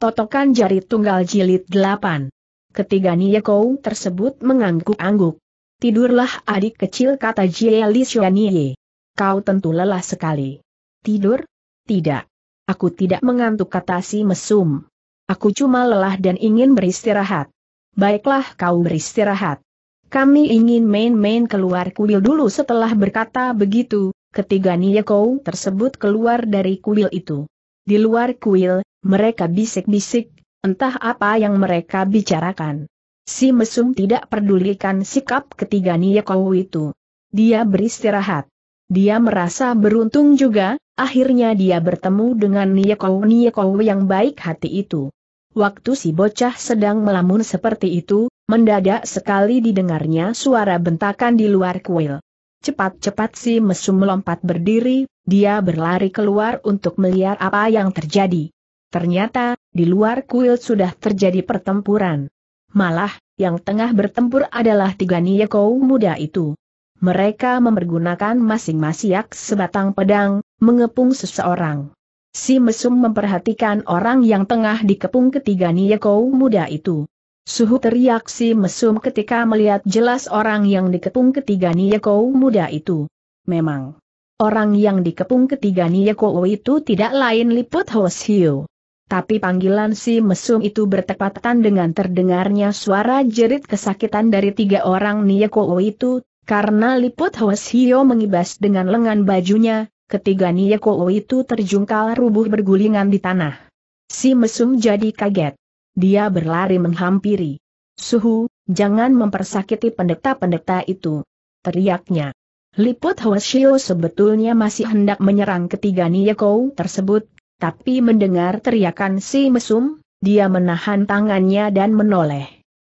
Totokan jari tunggal jilid 8. Ketiga Nieko tersebut mengangguk-angguk. Tidurlah adik kecil kata Jieli Shuanie. Kau tentu lelah sekali. Tidur? Tidak. Aku tidak mengantuk kata si mesum. Aku cuma lelah dan ingin beristirahat. Baiklah kau beristirahat. Kami ingin main-main keluar kuil dulu setelah berkata begitu, ketiga Nieko tersebut keluar dari kuil itu. Di luar kuil, mereka bisik-bisik, entah apa yang mereka bicarakan. Si mesum tidak pedulikan sikap ketiga Niyakou itu. Dia beristirahat. Dia merasa beruntung juga, akhirnya dia bertemu dengan Niyakou-Niyakou yang baik hati itu. Waktu si bocah sedang melamun seperti itu, mendadak sekali didengarnya suara bentakan di luar kuil. Cepat-cepat si mesum melompat berdiri, dia berlari keluar untuk melihat apa yang terjadi. Ternyata, di luar kuil sudah terjadi pertempuran. Malah, yang tengah bertempur adalah tiga Niyeko muda itu. Mereka mempergunakan masing-masing sebatang pedang, mengepung seseorang. Si mesum memperhatikan orang yang tengah dikepung ketiga Niyeko muda itu. Suhu teriak si mesum ketika melihat jelas orang yang dikepung ketiga Niyeko muda itu. Memang, orang yang dikepung ketiga Niyeko itu tidak lain liput Hoshio. Tapi panggilan si mesum itu bertepatan dengan terdengarnya suara jerit kesakitan dari tiga orang Niyeko itu, karena liput Hwas Hio mengibas dengan lengan bajunya, ketiga Niyeko itu terjungkal rubuh bergulingan di tanah. Si mesum jadi kaget. Dia berlari menghampiri. Suhu, jangan mempersakiti pendeta-pendeta itu. Teriaknya. Liput Hwasio sebetulnya masih hendak menyerang ketiga Niyeko tersebut, tapi mendengar teriakan si mesum, dia menahan tangannya dan menoleh.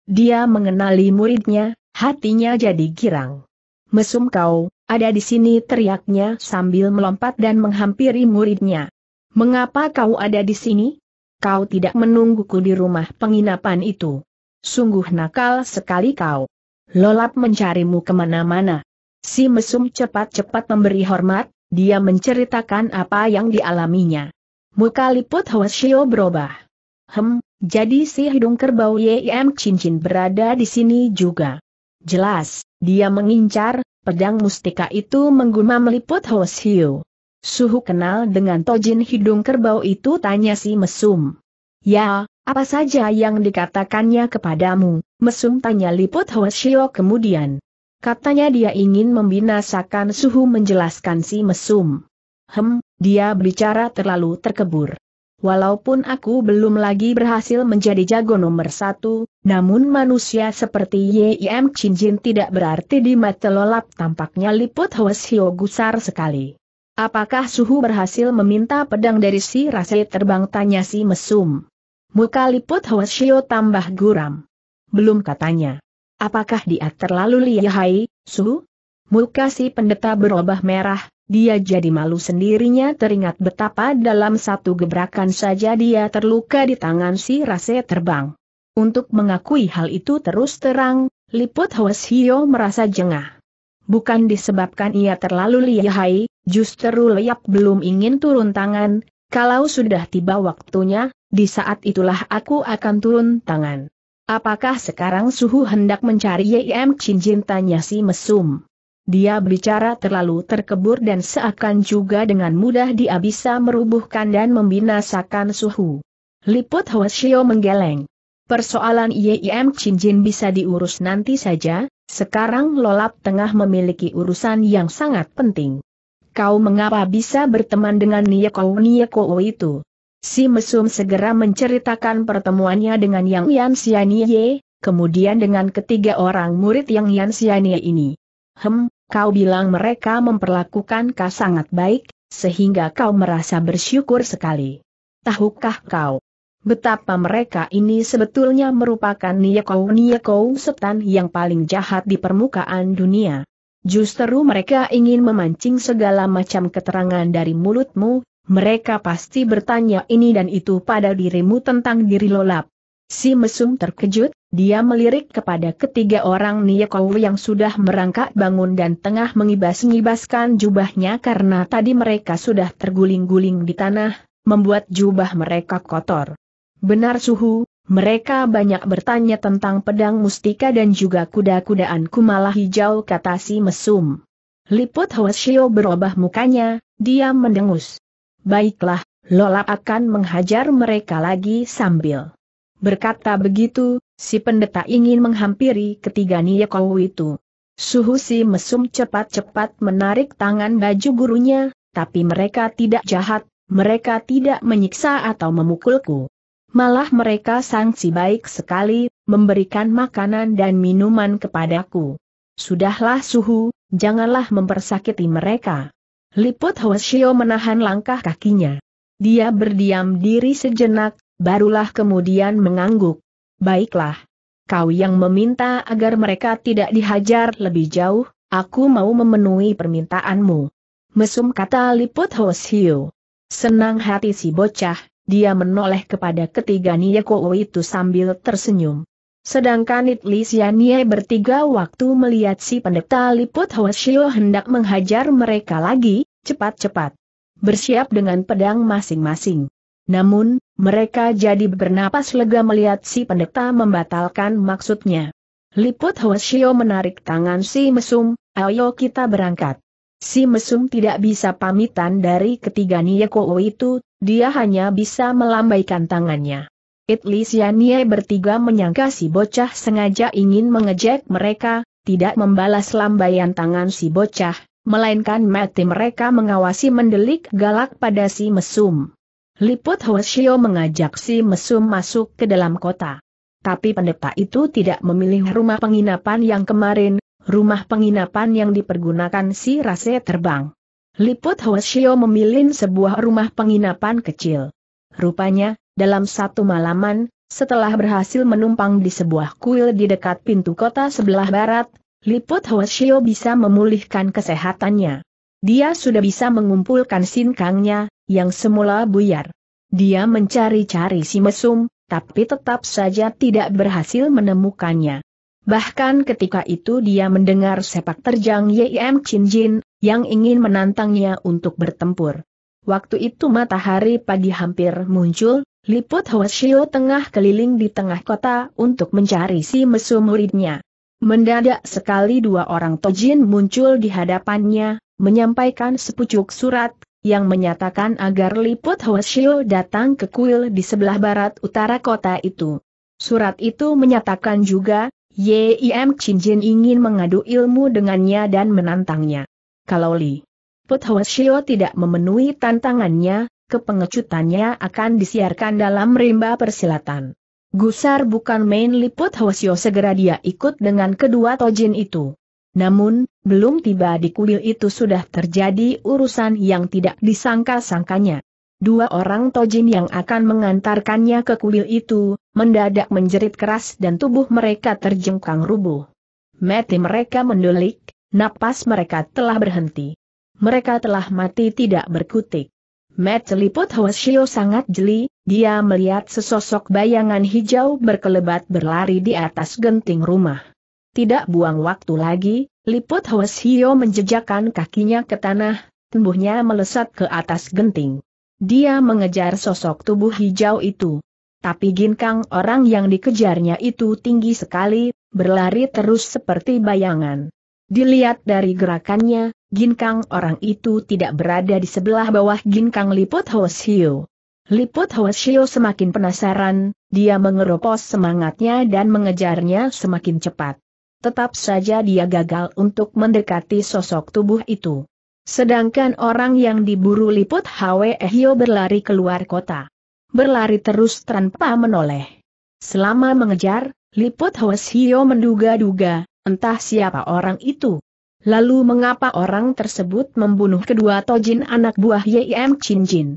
Dia mengenali muridnya, hatinya jadi girang. Mesum kau, ada di sini teriaknya sambil melompat dan menghampiri muridnya. Mengapa kau ada di sini? Kau tidak menungguku di rumah penginapan itu. Sungguh nakal sekali kau. Lolap mencarimu kemana-mana. Si mesum cepat-cepat memberi hormat, dia menceritakan apa yang dialaminya. Muka liput Hwasyo berubah. Hem, jadi si hidung kerbau YM cincin berada di sini juga. Jelas, dia mengincar, pedang mustika itu menggumam liput Hwasyo. Suhu kenal dengan tojin hidung kerbau itu tanya si mesum. Ya, apa saja yang dikatakannya kepadamu, mesum tanya liput Hwasyo kemudian. Katanya dia ingin membinasakan suhu menjelaskan si mesum. Hem, dia berbicara terlalu terkebur. Walaupun aku belum lagi berhasil menjadi jago nomor satu, namun manusia seperti Yim Jin tidak berarti di mata lolap tampaknya liput Hwes gusar sekali. Apakah suhu berhasil meminta pedang dari si rasai terbang tanya si mesum? Muka liput Hwes tambah guram. Belum katanya. Apakah dia terlalu lihai, suhu? Muka si pendeta berubah merah, dia jadi malu sendirinya teringat betapa dalam satu gebrakan saja dia terluka di tangan si Rase terbang. Untuk mengakui hal itu terus terang, Liput Hwas Hio merasa jengah. Bukan disebabkan ia terlalu lihai, justru Leap belum ingin turun tangan, kalau sudah tiba waktunya, di saat itulah aku akan turun tangan. Apakah sekarang suhu hendak mencari YM Chin Jin tanya si Mesum? Dia berbicara terlalu terkebur dan seakan juga dengan mudah dia bisa merubuhkan dan membinasakan suhu. Liput Hoshio menggeleng. Persoalan YIM Cinjin bisa diurus nanti saja, sekarang Lolap tengah memiliki urusan yang sangat penting. Kau mengapa bisa berteman dengan Nia Nia Niyeko itu? Si Mesum segera menceritakan pertemuannya dengan Yang Yan Sianie, kemudian dengan ketiga orang murid Yang Yan Sianie ini. Hem, Kau bilang mereka memperlakukan kau sangat baik, sehingga kau merasa bersyukur sekali. Tahukah kau betapa mereka ini sebetulnya merupakan Niyakou-Niyakou setan yang paling jahat di permukaan dunia? Justru mereka ingin memancing segala macam keterangan dari mulutmu, mereka pasti bertanya ini dan itu pada dirimu tentang diri lolap. Si mesum terkejut, dia melirik kepada ketiga orang Niekow yang sudah merangkak bangun dan tengah mengibas-ngibaskan jubahnya karena tadi mereka sudah terguling-guling di tanah, membuat jubah mereka kotor. Benar suhu, mereka banyak bertanya tentang pedang mustika dan juga kuda-kudaan kumala hijau kata si mesum. Liput Hwasyo berubah mukanya, dia mendengus. Baiklah, Lola akan menghajar mereka lagi sambil Berkata begitu, si pendeta ingin menghampiri ketiga Niyakou itu. Suhu si mesum cepat-cepat menarik tangan baju gurunya, tapi mereka tidak jahat, mereka tidak menyiksa atau memukulku. Malah mereka sangsi baik sekali, memberikan makanan dan minuman kepadaku. Sudahlah suhu, janganlah mempersakiti mereka. Liput Hoshio menahan langkah kakinya. Dia berdiam diri sejenak, barulah kemudian mengangguk. Baiklah. Kau yang meminta agar mereka tidak dihajar lebih jauh, aku mau memenuhi permintaanmu. Mesum kata liput Hoshio. Senang hati si bocah, dia menoleh kepada ketiga Niyeko itu sambil tersenyum. Sedangkan Itlis Yanie bertiga waktu melihat si pendeta liput Hoshio hendak menghajar mereka lagi, cepat-cepat. Bersiap dengan pedang masing-masing. Namun, mereka jadi bernapas lega melihat si pendeta membatalkan maksudnya. Liput Hoshio menarik tangan si mesum, ayo kita berangkat. Si mesum tidak bisa pamitan dari ketiga Niyeko itu, dia hanya bisa melambaikan tangannya. Itlisia Nie bertiga menyangka si bocah sengaja ingin mengejek mereka, tidak membalas lambaian tangan si bocah, melainkan mati mereka mengawasi mendelik galak pada si mesum. Liput Hoshio mengajak si mesum masuk ke dalam kota. Tapi pendeta itu tidak memilih rumah penginapan yang kemarin, rumah penginapan yang dipergunakan si Rase terbang. Liput Hoshio memilih sebuah rumah penginapan kecil. Rupanya, dalam satu malaman, setelah berhasil menumpang di sebuah kuil di dekat pintu kota sebelah barat, Liput Hoshio bisa memulihkan kesehatannya. Dia sudah bisa mengumpulkan sinkangnya, yang semula buyar. Dia mencari-cari si mesum, tapi tetap saja tidak berhasil menemukannya. Bahkan ketika itu dia mendengar sepak terjang Yim Chin Jin, yang ingin menantangnya untuk bertempur. Waktu itu matahari pagi hampir muncul, liput Hoshio tengah keliling di tengah kota untuk mencari si mesum muridnya. Mendadak sekali dua orang Tojin muncul di hadapannya, menyampaikan sepucuk surat yang menyatakan agar Liput Hoshio datang ke kuil di sebelah barat utara kota itu. Surat itu menyatakan juga, Yim Chinjin ingin mengadu ilmu dengannya dan menantangnya. Kalau Li Put Hoshio tidak memenuhi tantangannya, kepengecutannya akan disiarkan dalam rimba persilatan. Gusar bukan main Liput Hoshio segera dia ikut dengan kedua tojin itu. Namun, belum tiba di kuil itu sudah terjadi urusan yang tidak disangka-sangkanya. Dua orang tojin yang akan mengantarkannya ke kuil itu, mendadak menjerit keras dan tubuh mereka terjengkang rubuh. Mati mereka mendulik, napas mereka telah berhenti. Mereka telah mati tidak berkutik. Matt celiput Hoshio sangat jeli, dia melihat sesosok bayangan hijau berkelebat berlari di atas genting rumah. Tidak buang waktu lagi, Liput Hwas Hio menjejakkan kakinya ke tanah, tubuhnya melesat ke atas genting. Dia mengejar sosok tubuh hijau itu. Tapi ginkang orang yang dikejarnya itu tinggi sekali, berlari terus seperti bayangan. Dilihat dari gerakannya, ginkang orang itu tidak berada di sebelah bawah ginkang Liput Hwas Hio. Liput Hwasio semakin penasaran, dia mengeropos semangatnya dan mengejarnya semakin cepat tetap saja dia gagal untuk mendekati sosok tubuh itu. Sedangkan orang yang diburu liput Hwe Hyo berlari keluar kota. Berlari terus tanpa menoleh. Selama mengejar, liput Hwe Hyo menduga-duga, entah siapa orang itu. Lalu mengapa orang tersebut membunuh kedua tojin anak buah Yim Chin Jin?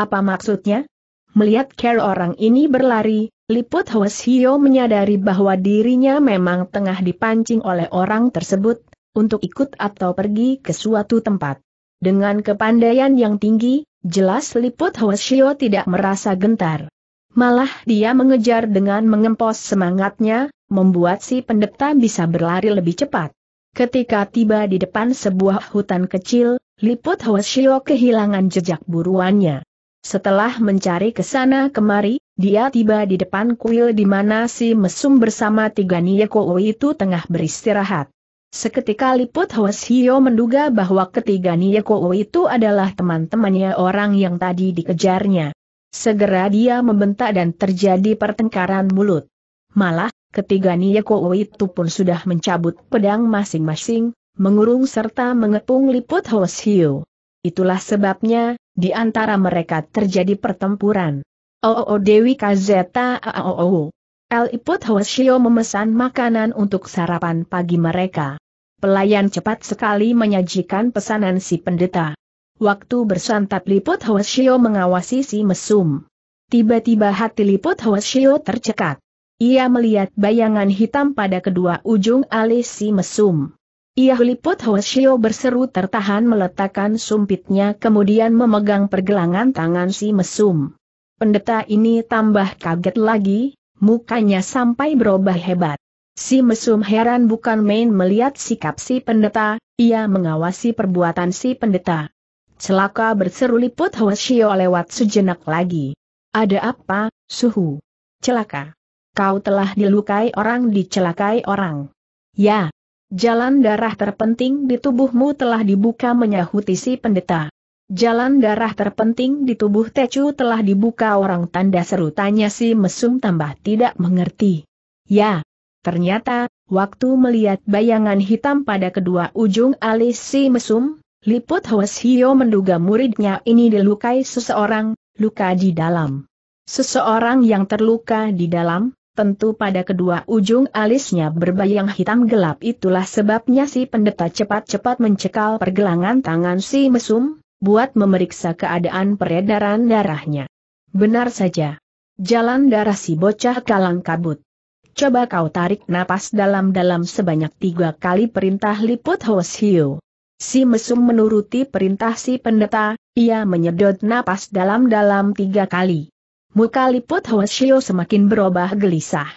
Apa maksudnya? Melihat care orang ini berlari, Liput Hwas Hio menyadari bahwa dirinya memang tengah dipancing oleh orang tersebut, untuk ikut atau pergi ke suatu tempat. Dengan kepandaian yang tinggi, jelas Liput Hwas Hio tidak merasa gentar. Malah dia mengejar dengan mengempos semangatnya, membuat si pendeta bisa berlari lebih cepat. Ketika tiba di depan sebuah hutan kecil, Liput Hwas kehilangan jejak buruannya. Setelah mencari ke sana kemari, dia tiba di depan kuil di mana si mesum bersama tiga Niyeko itu tengah beristirahat. Seketika Liput Hwas Hio menduga bahwa ketiga Niyeko itu adalah teman-temannya orang yang tadi dikejarnya. Segera dia membentak dan terjadi pertengkaran mulut. Malah, ketiga Niyeko itu pun sudah mencabut pedang masing-masing, mengurung serta mengepung Liput Hwas Hio. Itulah sebabnya, di antara mereka terjadi pertempuran. Oh, oh, oh, Dewi Kazeta, oh, oh, oh. oh. Iput Hoshio memesan makanan untuk sarapan pagi mereka. Pelayan cepat sekali menyajikan pesanan si pendeta. Waktu bersantap Liput Hoshio mengawasi si mesum. Tiba-tiba hati Liput Hoshio tercekat. Ia melihat bayangan hitam pada kedua ujung alis si mesum. Ia Liput Hoshio berseru tertahan meletakkan sumpitnya kemudian memegang pergelangan tangan si mesum. Pendeta ini tambah kaget lagi, mukanya sampai berubah hebat. Si mesum heran bukan main melihat sikap si pendeta, ia mengawasi perbuatan si pendeta. Celaka berseru liput Hoshio lewat sejenak lagi. Ada apa, suhu? Celaka. Kau telah dilukai orang dicelakai orang. Ya. Jalan darah terpenting di tubuhmu telah dibuka menyahuti si pendeta. Jalan darah terpenting di tubuh Tecu telah dibuka orang tanda seru tanya si mesum tambah tidak mengerti. Ya, ternyata, waktu melihat bayangan hitam pada kedua ujung alis si mesum, liput Hwes Hio menduga muridnya ini dilukai seseorang, luka di dalam. Seseorang yang terluka di dalam, tentu pada kedua ujung alisnya berbayang hitam gelap itulah sebabnya si pendeta cepat-cepat mencekal pergelangan tangan si mesum, buat memeriksa keadaan peredaran darahnya. Benar saja. Jalan darah si bocah kalang kabut. Coba kau tarik napas dalam-dalam sebanyak tiga kali perintah liput Hiu. Si mesum menuruti perintah si pendeta, ia menyedot napas dalam-dalam tiga kali. Muka liput Hiu semakin berubah gelisah.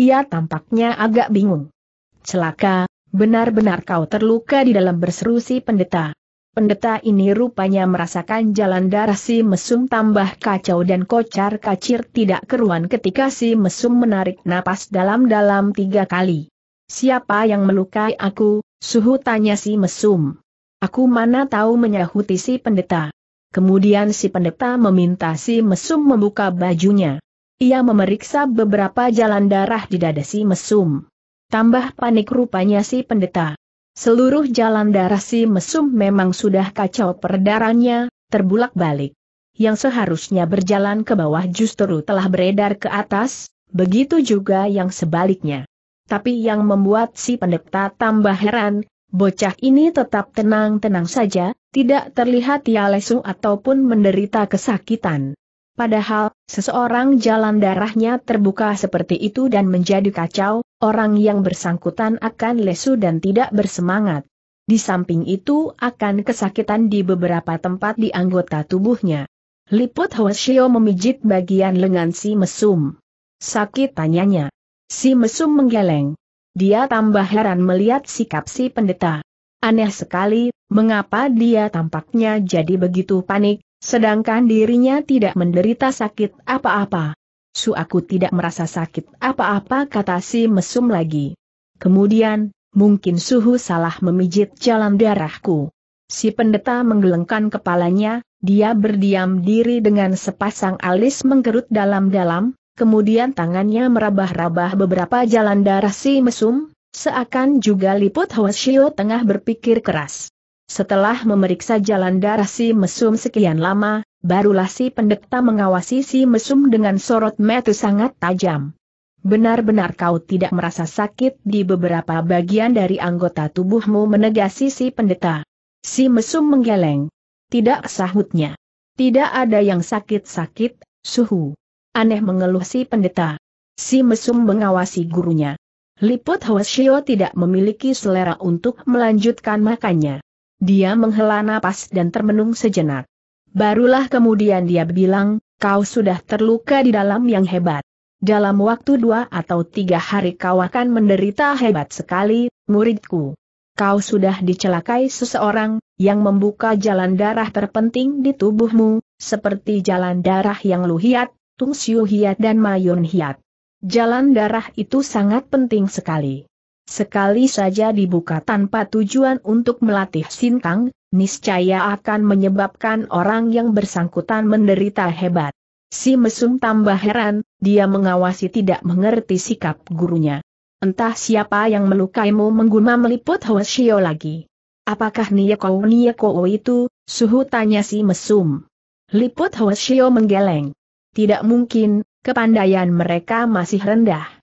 Ia tampaknya agak bingung. Celaka, benar-benar kau terluka di dalam berseru si pendeta. Pendeta ini rupanya merasakan jalan darah si mesum tambah kacau dan kocar kacir tidak keruan ketika si mesum menarik napas dalam-dalam tiga kali. Siapa yang melukai aku? Suhu tanya si mesum. Aku mana tahu menyahuti si pendeta. Kemudian si pendeta meminta si mesum membuka bajunya. Ia memeriksa beberapa jalan darah di dada si mesum. Tambah panik rupanya si pendeta. Seluruh jalan darah si mesum memang sudah kacau peredarannya, terbulak-balik. Yang seharusnya berjalan ke bawah justru telah beredar ke atas, begitu juga yang sebaliknya. Tapi yang membuat si pendeta tambah heran, bocah ini tetap tenang-tenang saja, tidak terlihat ia lesu ataupun menderita kesakitan. Padahal, seseorang jalan darahnya terbuka seperti itu dan menjadi kacau, orang yang bersangkutan akan lesu dan tidak bersemangat. Di samping itu akan kesakitan di beberapa tempat di anggota tubuhnya. Liput Hoshio memijit bagian lengan si mesum. Sakit tanyanya. Si mesum menggeleng. Dia tambah heran melihat sikap si pendeta. Aneh sekali, mengapa dia tampaknya jadi begitu panik, Sedangkan dirinya tidak menderita sakit apa-apa. Su aku tidak merasa sakit apa-apa kata si mesum lagi. Kemudian, mungkin suhu salah memijit jalan darahku. Si pendeta menggelengkan kepalanya, dia berdiam diri dengan sepasang alis menggerut dalam-dalam, kemudian tangannya merabah-rabah beberapa jalan darah si mesum, seakan juga liput Hwasyo tengah berpikir keras. Setelah memeriksa jalan darah si mesum sekian lama, barulah si pendeta mengawasi si mesum dengan sorot mata sangat tajam. Benar-benar kau tidak merasa sakit di beberapa bagian dari anggota tubuhmu menegasi si pendeta. Si mesum menggeleng. Tidak sahutnya. Tidak ada yang sakit-sakit, suhu. Aneh mengeluh si pendeta. Si mesum mengawasi gurunya. Liput Hwasyo tidak memiliki selera untuk melanjutkan makannya. Dia menghela napas dan termenung sejenak. Barulah kemudian dia bilang, kau sudah terluka di dalam yang hebat. Dalam waktu dua atau tiga hari kau akan menderita hebat sekali, muridku. Kau sudah dicelakai seseorang, yang membuka jalan darah terpenting di tubuhmu, seperti jalan darah yang luhiat, tungsiuhiat dan mayunhiat. Jalan darah itu sangat penting sekali. Sekali saja dibuka tanpa tujuan untuk melatih sintang, niscaya akan menyebabkan orang yang bersangkutan menderita hebat. Si mesum tambah heran, dia mengawasi tidak mengerti sikap gurunya. Entah siapa yang melukaimu menggumam meliput Hoshio lagi. Apakah Niyakou Niyakou itu, suhu tanya si mesum. Liput Hoshio menggeleng. Tidak mungkin, kepandaian mereka masih rendah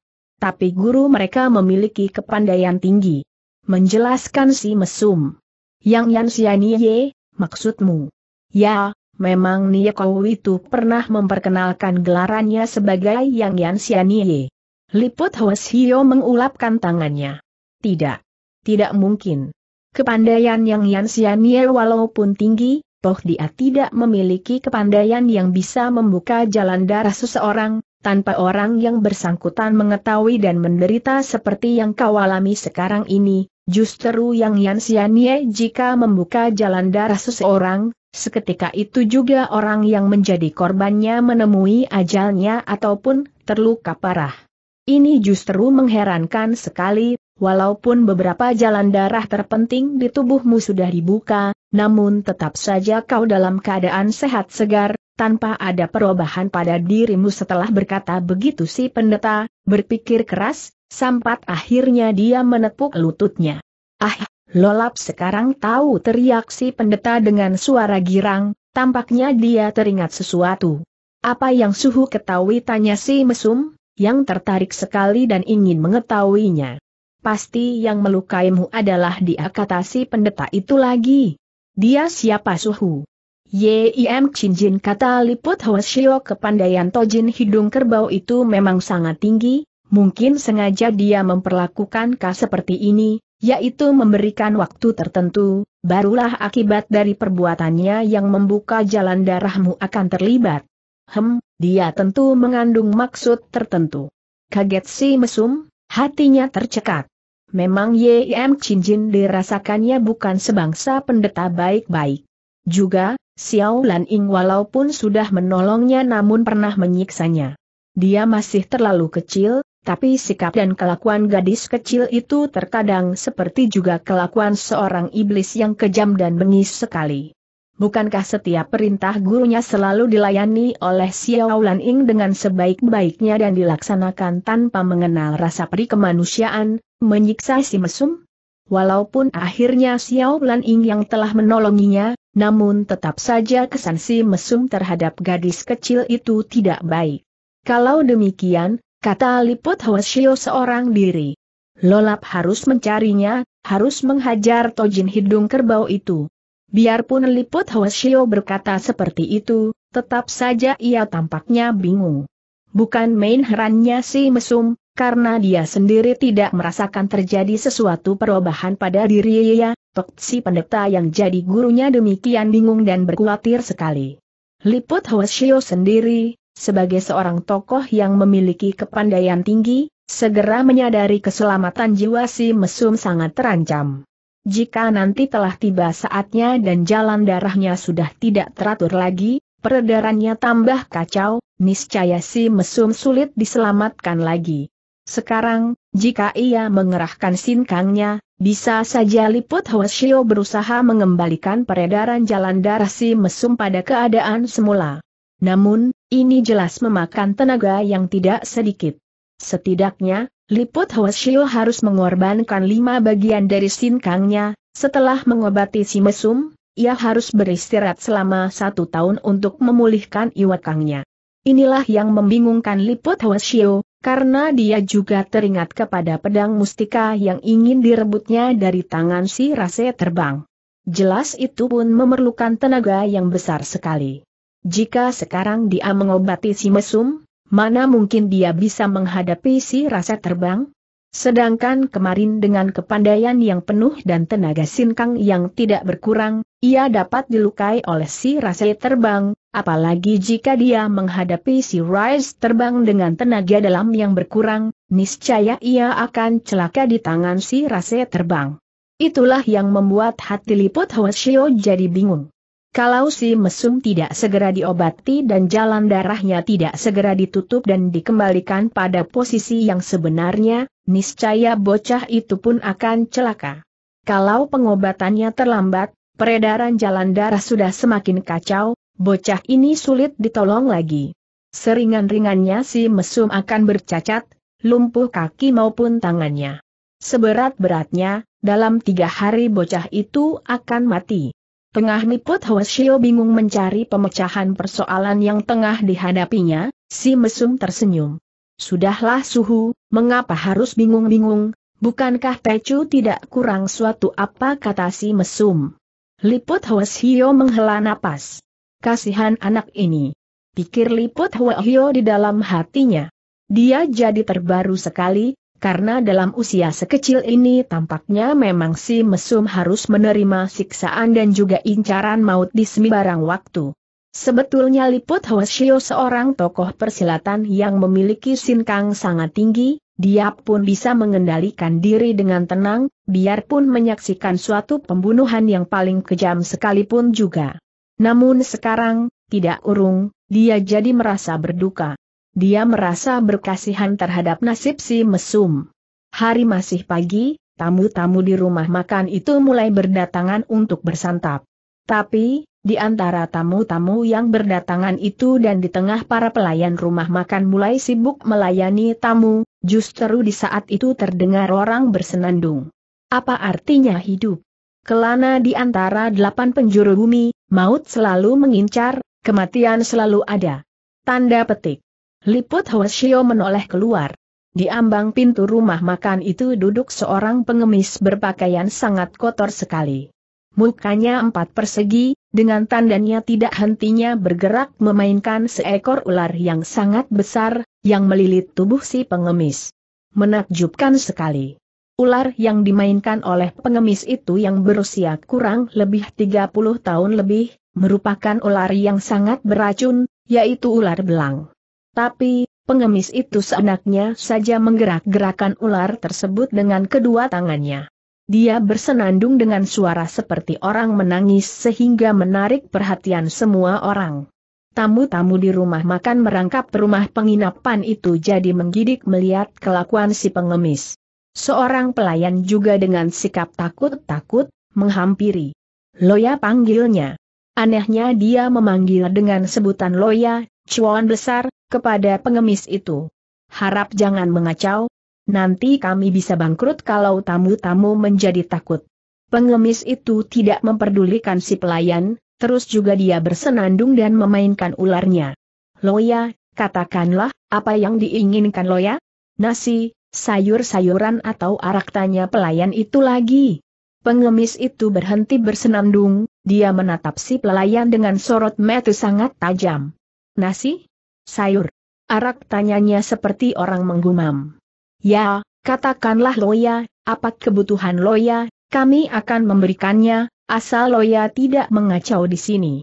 tapi guru mereka memiliki kepandaian tinggi. Menjelaskan si mesum. Yang Yan Xianye, maksudmu? Ya, memang Kou itu pernah memperkenalkan gelarannya sebagai Yang Yan Xianye. Liput Hwes Hio mengulapkan tangannya. Tidak. Tidak mungkin. Kepandaian Yang Yan Xianye walaupun tinggi, toh dia tidak memiliki kepandaian yang bisa membuka jalan darah seseorang, tanpa orang yang bersangkutan mengetahui dan menderita seperti yang kau alami sekarang ini, justru yang Yan Xianye jika membuka jalan darah seseorang, seketika itu juga orang yang menjadi korbannya menemui ajalnya ataupun terluka parah. Ini justru mengherankan sekali, walaupun beberapa jalan darah terpenting di tubuhmu sudah dibuka, namun tetap saja kau dalam keadaan sehat segar, tanpa ada perubahan pada dirimu setelah berkata begitu si pendeta, berpikir keras, sampat akhirnya dia menepuk lututnya. Ah, lolap sekarang tahu teriak si pendeta dengan suara girang, tampaknya dia teringat sesuatu. Apa yang suhu ketahui tanya si mesum, yang tertarik sekali dan ingin mengetahuinya. Pasti yang melukaimu adalah dia kata si pendeta itu lagi. Dia siapa suhu? Yim Chin Jin kata Liput Hoshio kepandaian Tojin hidung kerbau itu memang sangat tinggi, mungkin sengaja dia memperlakukan Ka seperti ini, yaitu memberikan waktu tertentu, barulah akibat dari perbuatannya yang membuka jalan darahmu akan terlibat. Hem, dia tentu mengandung maksud tertentu. Kaget si mesum, hatinya tercekat. Memang Yim Chin Jin dirasakannya bukan sebangsa pendeta baik-baik. Juga, Xiao Lan Ying walaupun sudah menolongnya namun pernah menyiksanya. Dia masih terlalu kecil, tapi sikap dan kelakuan gadis kecil itu terkadang seperti juga kelakuan seorang iblis yang kejam dan bengis sekali. Bukankah setiap perintah gurunya selalu dilayani oleh Xiao Lan Ying dengan sebaik-baiknya dan dilaksanakan tanpa mengenal rasa peri kemanusiaan, menyiksa si mesum? Walaupun akhirnya Xiao Lan Ying yang telah menolonginya, namun tetap saja kesan si mesum terhadap gadis kecil itu tidak baik. Kalau demikian, kata Liput Hwasyo seorang diri. Lolap harus mencarinya, harus menghajar tojin hidung kerbau itu. Biarpun Liput Hwasyo berkata seperti itu, tetap saja ia tampaknya bingung. Bukan main herannya si mesum, karena dia sendiri tidak merasakan terjadi sesuatu perubahan pada diri Yaya, Tokci pendeta yang jadi gurunya demikian bingung dan berkhawatir sekali. Liput Hoshio sendiri, sebagai seorang tokoh yang memiliki kepandaian tinggi, segera menyadari keselamatan jiwa si mesum sangat terancam. Jika nanti telah tiba saatnya dan jalan darahnya sudah tidak teratur lagi, peredarannya tambah kacau, niscaya si mesum sulit diselamatkan lagi. Sekarang, jika ia mengerahkan sinkangnya, bisa saja Liput Hwasyo berusaha mengembalikan peredaran jalan darah si mesum pada keadaan semula. Namun, ini jelas memakan tenaga yang tidak sedikit. Setidaknya, Liput Hwasyo harus mengorbankan lima bagian dari sinkangnya, setelah mengobati si mesum, ia harus beristirahat selama satu tahun untuk memulihkan iwakangnya. Inilah yang membingungkan Liput Hwasyo, karena dia juga teringat kepada pedang mustika yang ingin direbutnya dari tangan si Rase terbang. Jelas itu pun memerlukan tenaga yang besar sekali. Jika sekarang dia mengobati si mesum, mana mungkin dia bisa menghadapi si Rase terbang? Sedangkan kemarin dengan kepandaian yang penuh dan tenaga sinkang yang tidak berkurang, ia dapat dilukai oleh si Rase terbang, Apalagi jika dia menghadapi si Rice terbang dengan tenaga dalam yang berkurang, niscaya ia akan celaka di tangan si Rase terbang. Itulah yang membuat hati liput Hwasyo jadi bingung. Kalau si mesum tidak segera diobati dan jalan darahnya tidak segera ditutup dan dikembalikan pada posisi yang sebenarnya, niscaya bocah itu pun akan celaka. Kalau pengobatannya terlambat, peredaran jalan darah sudah semakin kacau, Bocah ini sulit ditolong lagi. Seringan-ringannya si mesum akan bercacat, lumpuh kaki maupun tangannya. Seberat-beratnya, dalam tiga hari bocah itu akan mati. Tengah niput Hwasyo bingung mencari pemecahan persoalan yang tengah dihadapinya, si mesum tersenyum. Sudahlah suhu, mengapa harus bingung-bingung, bukankah Tecu tidak kurang suatu apa kata si mesum. Liput Hwasyo menghela napas kasihan anak ini. Pikir liput Hwa di dalam hatinya. Dia jadi terbaru sekali, karena dalam usia sekecil ini tampaknya memang si mesum harus menerima siksaan dan juga incaran maut di sembarang waktu. Sebetulnya Liput Hoshio seorang tokoh persilatan yang memiliki sinkang sangat tinggi, dia pun bisa mengendalikan diri dengan tenang, biarpun menyaksikan suatu pembunuhan yang paling kejam sekalipun juga. Namun sekarang, tidak urung, dia jadi merasa berduka. Dia merasa berkasihan terhadap nasib si mesum. Hari masih pagi, tamu-tamu di rumah makan itu mulai berdatangan untuk bersantap. Tapi, di antara tamu-tamu yang berdatangan itu dan di tengah para pelayan rumah makan mulai sibuk melayani tamu, justru di saat itu terdengar orang bersenandung. Apa artinya hidup? Kelana di antara delapan penjuru bumi, maut selalu mengincar, kematian selalu ada. Tanda petik. Liput Hwasyo menoleh keluar. Di ambang pintu rumah makan itu duduk seorang pengemis berpakaian sangat kotor sekali. Mukanya empat persegi, dengan tandanya tidak hentinya bergerak memainkan seekor ular yang sangat besar, yang melilit tubuh si pengemis. Menakjubkan sekali. Ular yang dimainkan oleh pengemis itu yang berusia kurang lebih 30 tahun lebih, merupakan ular yang sangat beracun, yaitu ular belang. Tapi, pengemis itu seenaknya saja menggerak-gerakan ular tersebut dengan kedua tangannya. Dia bersenandung dengan suara seperti orang menangis sehingga menarik perhatian semua orang. Tamu-tamu di rumah makan merangkap rumah penginapan itu jadi menggidik melihat kelakuan si pengemis. Seorang pelayan juga dengan sikap takut-takut, menghampiri. Loya panggilnya. Anehnya dia memanggil dengan sebutan Loya, cuan besar, kepada pengemis itu. Harap jangan mengacau, nanti kami bisa bangkrut kalau tamu-tamu menjadi takut. Pengemis itu tidak memperdulikan si pelayan, terus juga dia bersenandung dan memainkan ularnya. Loya, katakanlah, apa yang diinginkan Loya? Nasi, sayur-sayuran atau arak tanya pelayan itu lagi. Pengemis itu berhenti bersenandung, dia menatap si pelayan dengan sorot mata sangat tajam. Nasi? Sayur? Arak tanyanya seperti orang menggumam. Ya, katakanlah Loya, apa kebutuhan Loya, kami akan memberikannya, asal Loya tidak mengacau di sini.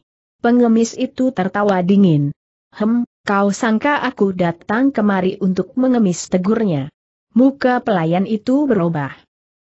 Pengemis itu tertawa dingin. Hem, kau sangka aku datang kemari untuk mengemis tegurnya. Muka pelayan itu berubah.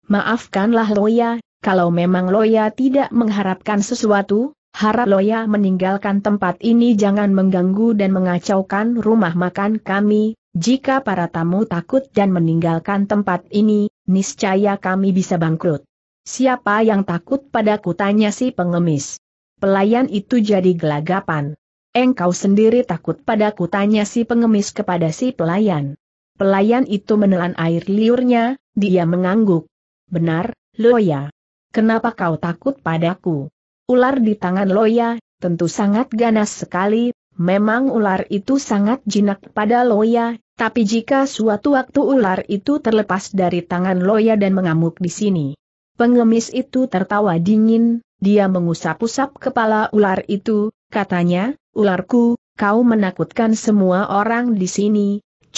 Maafkanlah Loya, kalau memang Loya tidak mengharapkan sesuatu, harap Loya meninggalkan tempat ini jangan mengganggu dan mengacaukan rumah makan kami, jika para tamu takut dan meninggalkan tempat ini, niscaya kami bisa bangkrut. Siapa yang takut pada kutanya si pengemis. Pelayan itu jadi gelagapan. Engkau sendiri takut pada kutanya si pengemis kepada si pelayan. Pelayan itu menelan air liurnya, dia mengangguk. Benar, Loya. Kenapa kau takut padaku? Ular di tangan Loya, tentu sangat ganas sekali, memang ular itu sangat jinak pada Loya, tapi jika suatu waktu ular itu terlepas dari tangan Loya dan mengamuk di sini. Pengemis itu tertawa dingin, dia mengusap-usap kepala ular itu, katanya, ularku, kau menakutkan semua orang di sini,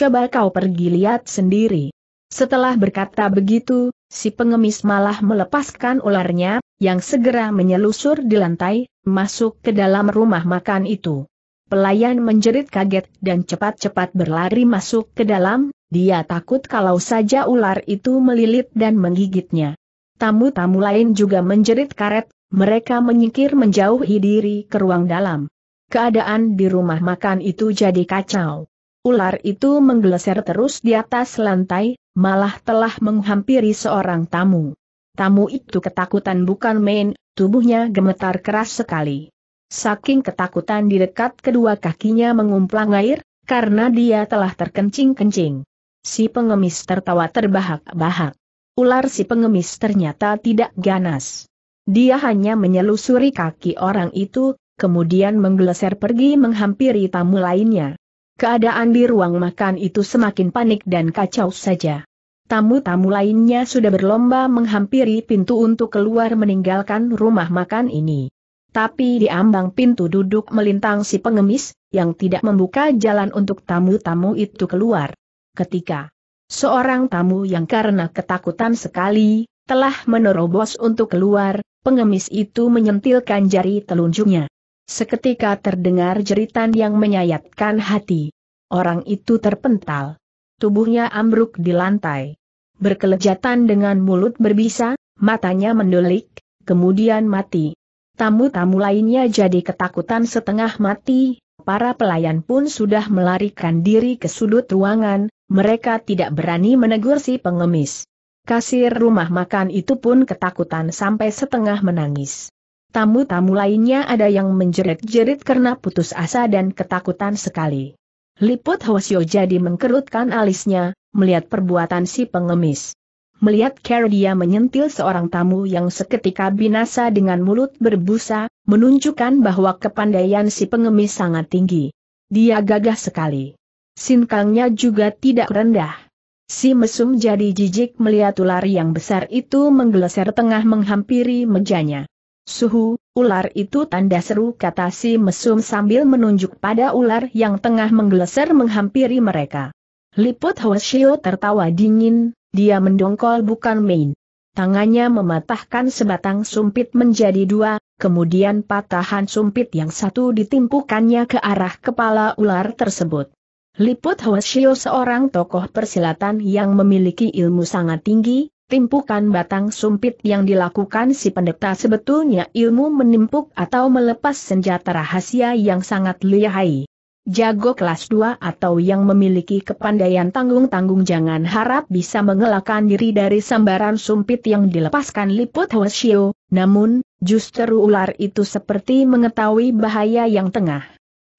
coba kau pergi lihat sendiri. Setelah berkata begitu, si pengemis malah melepaskan ularnya, yang segera menyelusur di lantai, masuk ke dalam rumah makan itu. Pelayan menjerit kaget dan cepat-cepat berlari masuk ke dalam, dia takut kalau saja ular itu melilit dan menggigitnya. Tamu-tamu lain juga menjerit karet, mereka menyingkir menjauhi diri ke ruang dalam. Keadaan di rumah makan itu jadi kacau. Ular itu menggeleser terus di atas lantai, malah telah menghampiri seorang tamu. Tamu itu ketakutan bukan main, tubuhnya gemetar keras sekali. Saking ketakutan di dekat kedua kakinya mengumplang air, karena dia telah terkencing-kencing. Si pengemis tertawa terbahak-bahak. Ular si pengemis ternyata tidak ganas. Dia hanya menyelusuri kaki orang itu, kemudian menggeleser pergi menghampiri tamu lainnya. Keadaan di ruang makan itu semakin panik dan kacau saja. Tamu-tamu lainnya sudah berlomba menghampiri pintu untuk keluar meninggalkan rumah makan ini. Tapi di ambang pintu duduk melintang si pengemis, yang tidak membuka jalan untuk tamu-tamu itu keluar. Ketika seorang tamu yang karena ketakutan sekali, telah menerobos untuk keluar, pengemis itu menyentilkan jari telunjuknya. Seketika terdengar jeritan yang menyayatkan hati. Orang itu terpental. Tubuhnya ambruk di lantai. Berkelejatan dengan mulut berbisa, matanya mendelik, kemudian mati. Tamu-tamu lainnya jadi ketakutan setengah mati, para pelayan pun sudah melarikan diri ke sudut ruangan, mereka tidak berani menegur si pengemis. Kasir rumah makan itu pun ketakutan sampai setengah menangis. Tamu-tamu lainnya ada yang menjerit-jerit karena putus asa dan ketakutan sekali. Liput Hwasyo jadi mengkerutkan alisnya, melihat perbuatan si pengemis. Melihat dia menyentil seorang tamu yang seketika binasa dengan mulut berbusa, menunjukkan bahwa kepandaian si pengemis sangat tinggi. Dia gagah sekali. Sinkangnya juga tidak rendah. Si mesum jadi jijik melihat ular yang besar itu menggeleser tengah menghampiri mejanya. Suhu, ular itu tanda seru kata si mesum sambil menunjuk pada ular yang tengah menggeleser menghampiri mereka. Liput Hoshio tertawa dingin, dia mendongkol bukan main. Tangannya mematahkan sebatang sumpit menjadi dua, kemudian patahan sumpit yang satu ditimpukannya ke arah kepala ular tersebut. Liput Hoshio seorang tokoh persilatan yang memiliki ilmu sangat tinggi, timpukan batang sumpit yang dilakukan si pendeta sebetulnya ilmu menimpuk atau melepas senjata rahasia yang sangat lihai. Jago kelas 2 atau yang memiliki kepandaian tanggung-tanggung jangan harap bisa mengelakkan diri dari sambaran sumpit yang dilepaskan liput Hwasyo, namun, justru ular itu seperti mengetahui bahaya yang tengah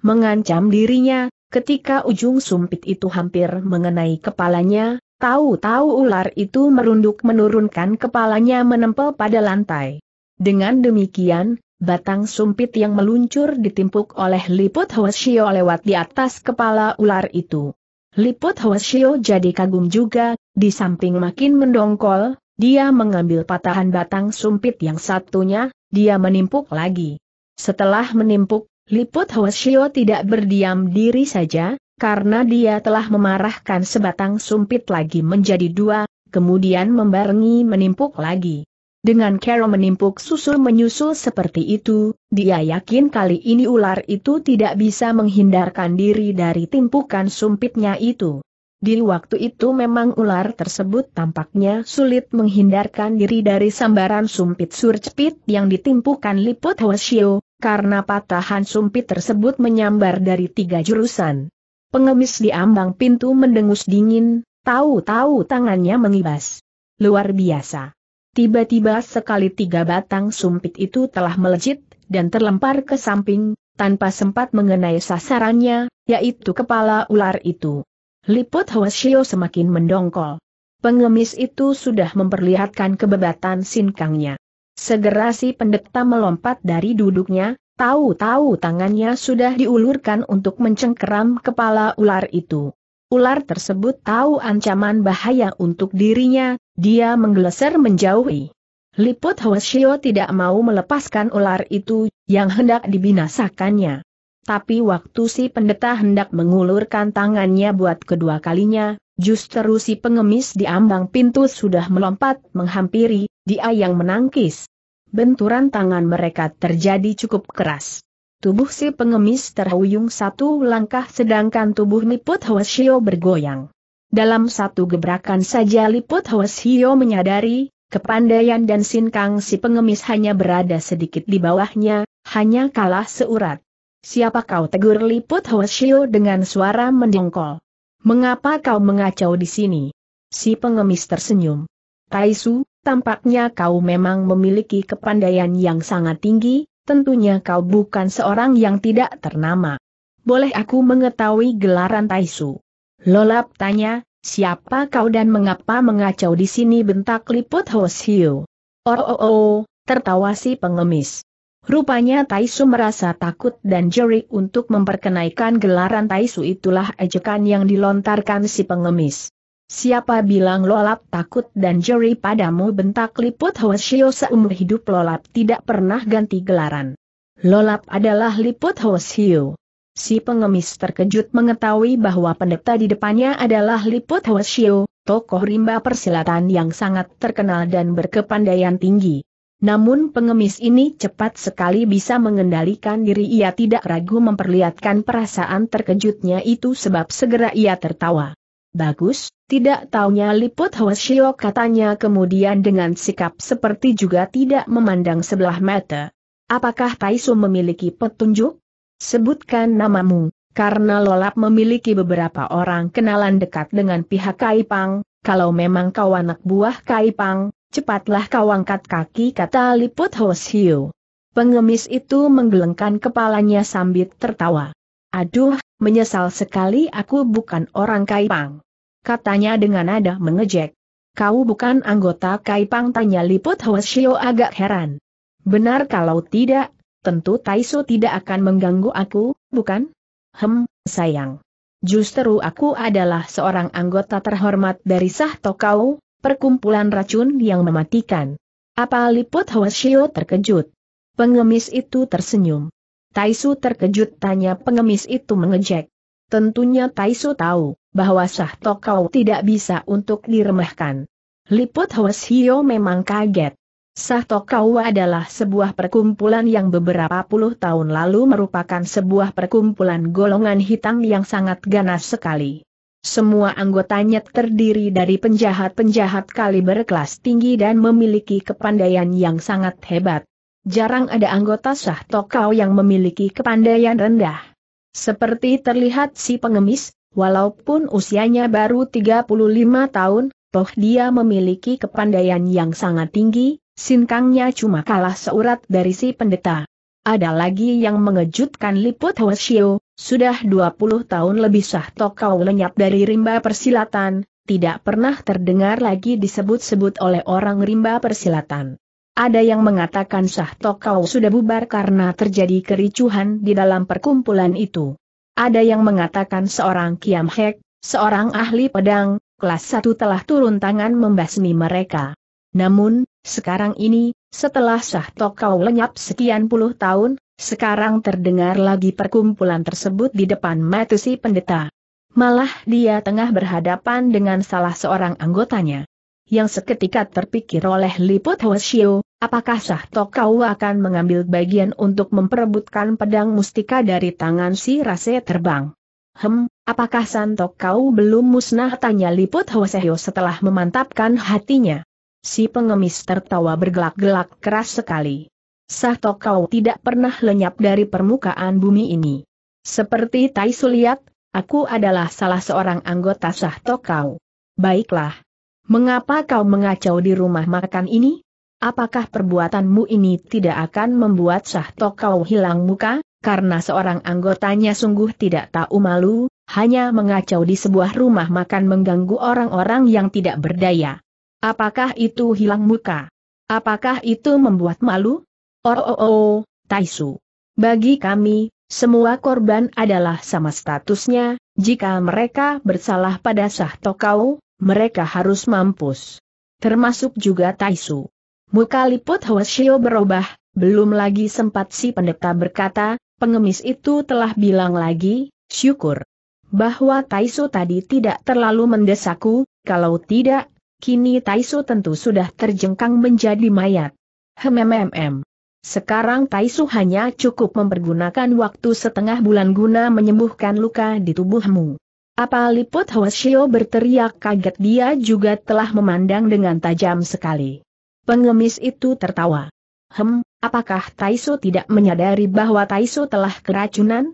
mengancam dirinya, ketika ujung sumpit itu hampir mengenai kepalanya, Tahu-tahu ular itu merunduk menurunkan kepalanya menempel pada lantai. Dengan demikian, batang sumpit yang meluncur ditimpuk oleh liput Hoshio lewat di atas kepala ular itu. Liput Hoshio jadi kagum juga, di samping makin mendongkol, dia mengambil patahan batang sumpit yang satunya, dia menimpuk lagi. Setelah menimpuk, Liput Hoshio tidak berdiam diri saja, karena dia telah memarahkan sebatang sumpit lagi menjadi dua, kemudian membarengi menimpuk lagi. Dengan Carol menimpuk susul menyusul seperti itu, dia yakin kali ini ular itu tidak bisa menghindarkan diri dari timpukan sumpitnya itu. Di waktu itu memang ular tersebut tampaknya sulit menghindarkan diri dari sambaran sumpit surcepit yang ditimpukan liput Hoshio, karena patahan sumpit tersebut menyambar dari tiga jurusan. Pengemis di ambang pintu mendengus dingin, tahu-tahu tangannya mengibas. Luar biasa. Tiba-tiba sekali tiga batang sumpit itu telah melejit, dan terlempar ke samping, tanpa sempat mengenai sasarannya, yaitu kepala ular itu. Liput Hwasyo semakin mendongkol. Pengemis itu sudah memperlihatkan kebebatan sinkangnya. Segera si pendekta melompat dari duduknya, Tahu-tahu tangannya sudah diulurkan untuk mencengkeram kepala ular itu. Ular tersebut tahu ancaman bahaya untuk dirinya, dia menggeleser menjauhi. Liput Hwasyo tidak mau melepaskan ular itu, yang hendak dibinasakannya. Tapi waktu si pendeta hendak mengulurkan tangannya buat kedua kalinya, justru si pengemis di ambang pintu sudah melompat menghampiri, dia yang menangkis benturan tangan mereka terjadi cukup keras. Tubuh si pengemis terhuyung satu langkah sedangkan tubuh Liput Hwasio bergoyang. Dalam satu gebrakan saja Liput Hwasio menyadari, kepandaian dan sinkang si pengemis hanya berada sedikit di bawahnya, hanya kalah seurat. Siapa kau tegur Liput Hwasio dengan suara mendongkol. Mengapa kau mengacau di sini? Si pengemis tersenyum. Kaisu, tampaknya kau memang memiliki kepandaian yang sangat tinggi, tentunya kau bukan seorang yang tidak ternama. Boleh aku mengetahui gelaran Taisu? Lolap tanya, siapa kau dan mengapa mengacau di sini bentak liput Hoshio? Oh, oh, oh, tertawa si pengemis. Rupanya Taisu merasa takut dan jeri untuk memperkenaikan gelaran Taisu itulah ejekan yang dilontarkan si pengemis. Siapa bilang lolap takut dan jeri padamu bentak liput Hoshio seumur hidup lolap tidak pernah ganti gelaran. Lolap adalah liput Hoshio. Si pengemis terkejut mengetahui bahwa pendeta di depannya adalah liput Hoshio, tokoh rimba persilatan yang sangat terkenal dan berkepandaian tinggi. Namun pengemis ini cepat sekali bisa mengendalikan diri ia tidak ragu memperlihatkan perasaan terkejutnya itu sebab segera ia tertawa. Bagus, tidak taunya Liput Hwasyo katanya kemudian dengan sikap seperti juga tidak memandang sebelah mata. Apakah Taisu memiliki petunjuk? Sebutkan namamu, karena Lolap memiliki beberapa orang kenalan dekat dengan pihak Kaipang, kalau memang kau anak buah Kaipang, cepatlah kau angkat kaki kata Liput Hwasyo. Pengemis itu menggelengkan kepalanya sambil tertawa. Aduh, menyesal sekali aku bukan orang Kaipang. Katanya dengan nada mengejek. Kau bukan anggota Kaipang tanya Liput Hwasyo agak heran. Benar kalau tidak, tentu Taiso tidak akan mengganggu aku, bukan? Hem, sayang. Justru aku adalah seorang anggota terhormat dari Sah Tokau, perkumpulan racun yang mematikan. Apa Liput Hwasyo terkejut? Pengemis itu tersenyum. Taisu terkejut tanya pengemis itu mengejek. Tentunya Taisu tahu, bahwa Sah Tokau tidak bisa untuk diremehkan. Liput Hwas Hio memang kaget. Sah Tokau adalah sebuah perkumpulan yang beberapa puluh tahun lalu merupakan sebuah perkumpulan golongan hitam yang sangat ganas sekali. Semua anggotanya terdiri dari penjahat-penjahat kaliber kelas tinggi dan memiliki kepandaian yang sangat hebat. Jarang ada anggota sah Tokau yang memiliki kepandaian rendah. Seperti terlihat si pengemis, walaupun usianya baru 35 tahun, toh dia memiliki kepandaian yang sangat tinggi, sinkangnya cuma kalah seurat dari si pendeta. Ada lagi yang mengejutkan Liput Hwasyo, sudah 20 tahun lebih sah Tokau lenyap dari rimba persilatan, tidak pernah terdengar lagi disebut-sebut oleh orang rimba persilatan. Ada yang mengatakan Sah Tokau sudah bubar karena terjadi kericuhan di dalam perkumpulan itu. Ada yang mengatakan seorang Kiam Hek, seorang ahli pedang, kelas 1 telah turun tangan membasmi mereka. Namun, sekarang ini, setelah Sah Tokau lenyap sekian puluh tahun, sekarang terdengar lagi perkumpulan tersebut di depan matusi pendeta. Malah dia tengah berhadapan dengan salah seorang anggotanya yang seketika terpikir oleh Liput Hoshio, apakah Sah Tokau akan mengambil bagian untuk memperebutkan pedang mustika dari tangan si Rase terbang. Hem, apakah Santok kau belum musnah? Tanya Liput Hoshio setelah memantapkan hatinya. Si pengemis tertawa bergelak-gelak keras sekali. Sah Tokau tidak pernah lenyap dari permukaan bumi ini. Seperti Tai Suliat, aku adalah salah seorang anggota Sah Tokau. Baiklah, Mengapa kau mengacau di rumah makan ini? Apakah perbuatanmu ini tidak akan membuat Sahto kau hilang muka, karena seorang anggotanya sungguh tidak tahu malu, hanya mengacau di sebuah rumah makan mengganggu orang-orang yang tidak berdaya. Apakah itu hilang muka? Apakah itu membuat malu? Oh, oh, oh, Taisu. Bagi kami, semua korban adalah sama statusnya, jika mereka bersalah pada Sahto kau, mereka harus mampus. Termasuk juga Taisu. Muka liput Hwasyo berubah, belum lagi sempat si pendeta berkata, pengemis itu telah bilang lagi, syukur. Bahwa Taisu tadi tidak terlalu mendesakku, kalau tidak, kini Taisu tentu sudah terjengkang menjadi mayat. Hmmmm. Sekarang Taisu hanya cukup mempergunakan waktu setengah bulan guna menyembuhkan luka di tubuhmu. Apa liput Hwasyo berteriak kaget dia juga telah memandang dengan tajam sekali. Pengemis itu tertawa. Hem, apakah Taiso tidak menyadari bahwa Taiso telah keracunan?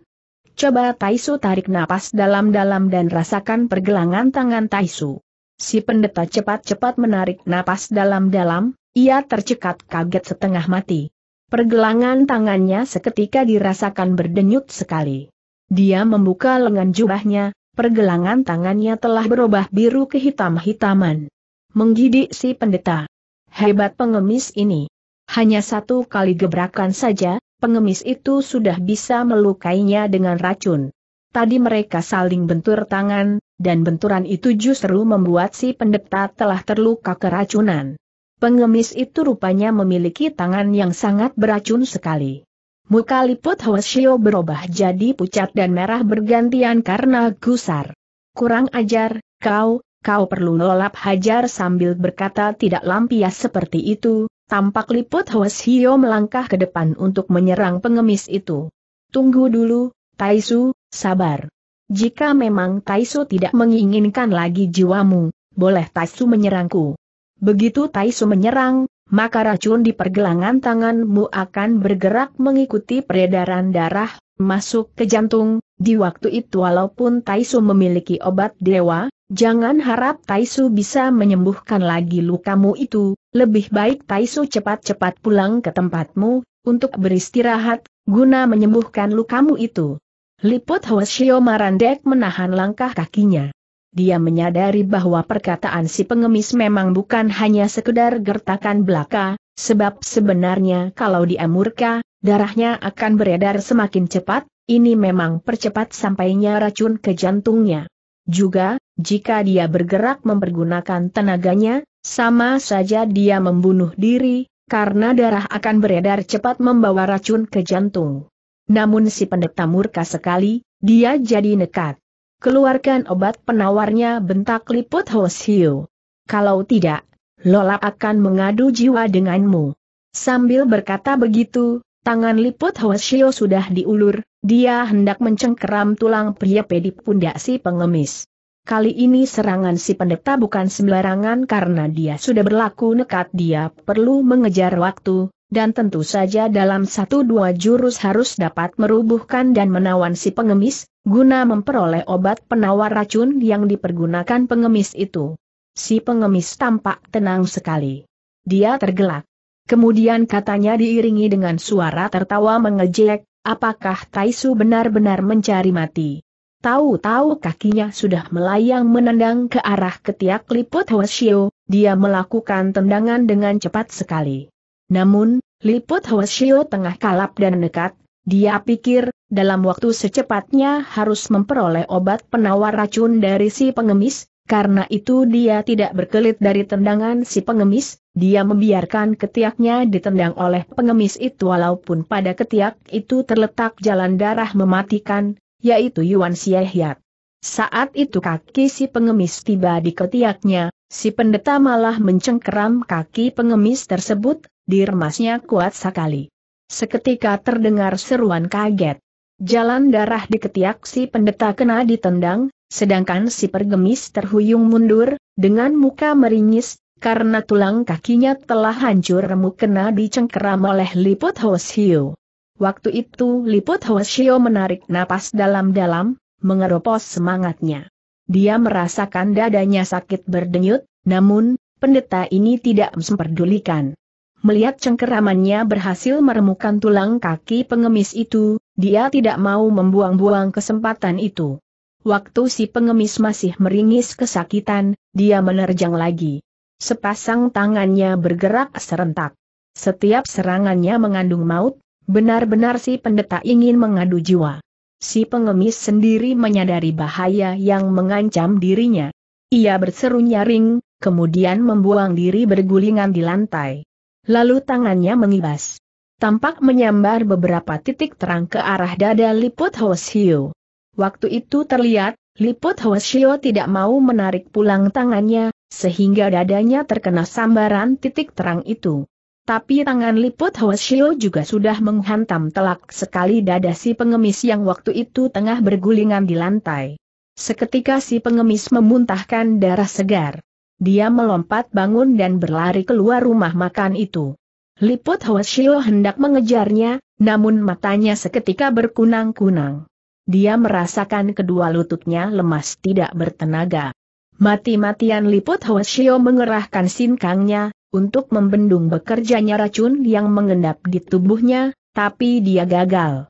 Coba Taiso tarik napas dalam-dalam dan rasakan pergelangan tangan Taiso. Si pendeta cepat-cepat menarik napas dalam-dalam, ia tercekat kaget setengah mati. Pergelangan tangannya seketika dirasakan berdenyut sekali. Dia membuka lengan jubahnya, pergelangan tangannya telah berubah biru ke hitam hitaman Menggidik si pendeta. Hebat pengemis ini. Hanya satu kali gebrakan saja, pengemis itu sudah bisa melukainya dengan racun. Tadi mereka saling bentur tangan, dan benturan itu justru membuat si pendeta telah terluka keracunan. Pengemis itu rupanya memiliki tangan yang sangat beracun sekali. Muka Liput Hwasyo berubah jadi pucat dan merah bergantian karena gusar. Kurang ajar, kau, kau perlu lolap hajar sambil berkata tidak lampias seperti itu, tampak Liput Hwasyo melangkah ke depan untuk menyerang pengemis itu. Tunggu dulu, Taisu, sabar. Jika memang Taisu tidak menginginkan lagi jiwamu, boleh Taisu menyerangku. Begitu Taisu menyerang, maka racun di pergelangan tanganmu akan bergerak mengikuti peredaran darah, masuk ke jantung, di waktu itu walaupun Taisu memiliki obat dewa, jangan harap Taisu bisa menyembuhkan lagi lukamu itu, lebih baik Taisu cepat-cepat pulang ke tempatmu, untuk beristirahat, guna menyembuhkan lukamu itu. Liput Hwasyo Marandek menahan langkah kakinya. Dia menyadari bahwa perkataan si pengemis memang bukan hanya sekedar gertakan belaka, sebab sebenarnya kalau dia murka, darahnya akan beredar semakin cepat, ini memang percepat sampainya racun ke jantungnya. Juga, jika dia bergerak mempergunakan tenaganya, sama saja dia membunuh diri, karena darah akan beredar cepat membawa racun ke jantung. Namun si pendeta murka sekali, dia jadi nekat. Keluarkan obat penawarnya bentak liput Hosio. Kalau tidak, Lola akan mengadu jiwa denganmu. Sambil berkata begitu, tangan liput Hosio sudah diulur, dia hendak mencengkeram tulang pria pedi pundak si pengemis. Kali ini serangan si pendeta bukan sembarangan karena dia sudah berlaku nekat dia perlu mengejar waktu, dan tentu saja dalam satu dua jurus harus dapat merubuhkan dan menawan si pengemis, guna memperoleh obat penawar racun yang dipergunakan pengemis itu. Si pengemis tampak tenang sekali. Dia tergelak. Kemudian katanya diiringi dengan suara tertawa mengejek, apakah Taisu benar-benar mencari mati? Tahu-tahu kakinya sudah melayang menendang ke arah ketiak liput Hoshio, dia melakukan tendangan dengan cepat sekali. Namun, Liput Hwasyo tengah kalap dan nekat, dia pikir, dalam waktu secepatnya harus memperoleh obat penawar racun dari si pengemis, karena itu dia tidak berkelit dari tendangan si pengemis, dia membiarkan ketiaknya ditendang oleh pengemis itu walaupun pada ketiak itu terletak jalan darah mematikan, yaitu Yuan Siehyat. Saat itu kaki si pengemis tiba di ketiaknya, si pendeta malah mencengkeram kaki pengemis tersebut, diremasnya kuat sekali. Seketika terdengar seruan kaget. Jalan darah di ketiak si pendeta kena ditendang, sedangkan si pergemis terhuyung mundur, dengan muka meringis, karena tulang kakinya telah hancur remuk kena dicengkeram oleh Liput Hoshiyo. Waktu itu Liput Hoshiyo menarik napas dalam-dalam, mengeropos semangatnya. Dia merasakan dadanya sakit berdenyut, namun, pendeta ini tidak memperdulikan melihat cengkeramannya berhasil meremukkan tulang kaki pengemis itu, dia tidak mau membuang-buang kesempatan itu. Waktu si pengemis masih meringis kesakitan, dia menerjang lagi. Sepasang tangannya bergerak serentak. Setiap serangannya mengandung maut, benar-benar si pendeta ingin mengadu jiwa. Si pengemis sendiri menyadari bahaya yang mengancam dirinya. Ia berseru nyaring, kemudian membuang diri bergulingan di lantai. Lalu tangannya mengibas. Tampak menyambar beberapa titik terang ke arah dada Liput Hoshio. Waktu itu terlihat, Liput Hoshio tidak mau menarik pulang tangannya, sehingga dadanya terkena sambaran titik terang itu. Tapi tangan Liput Hoshio juga sudah menghantam telak sekali dada si pengemis yang waktu itu tengah bergulingan di lantai. Seketika si pengemis memuntahkan darah segar. Dia melompat bangun dan berlari keluar rumah makan itu. Liput Hoshio hendak mengejarnya, namun matanya seketika berkunang-kunang. Dia merasakan kedua lututnya lemas tidak bertenaga. Mati-matian Liput Hoshio mengerahkan sinkangnya, untuk membendung bekerjanya racun yang mengendap di tubuhnya, tapi dia gagal.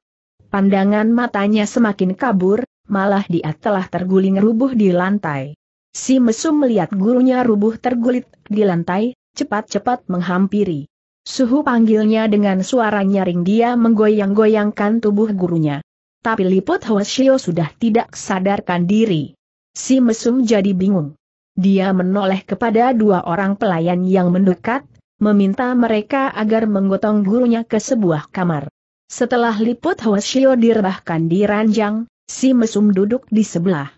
Pandangan matanya semakin kabur, malah dia telah terguling rubuh di lantai. Si mesum melihat gurunya rubuh tergulit di lantai, cepat-cepat menghampiri. Suhu panggilnya dengan suara nyaring dia menggoyang-goyangkan tubuh gurunya. Tapi Liput Hoshio sudah tidak sadarkan diri. Si mesum jadi bingung. Dia menoleh kepada dua orang pelayan yang mendekat, meminta mereka agar menggotong gurunya ke sebuah kamar. Setelah Liput Hoshio direbahkan di ranjang, si mesum duduk di sebelah.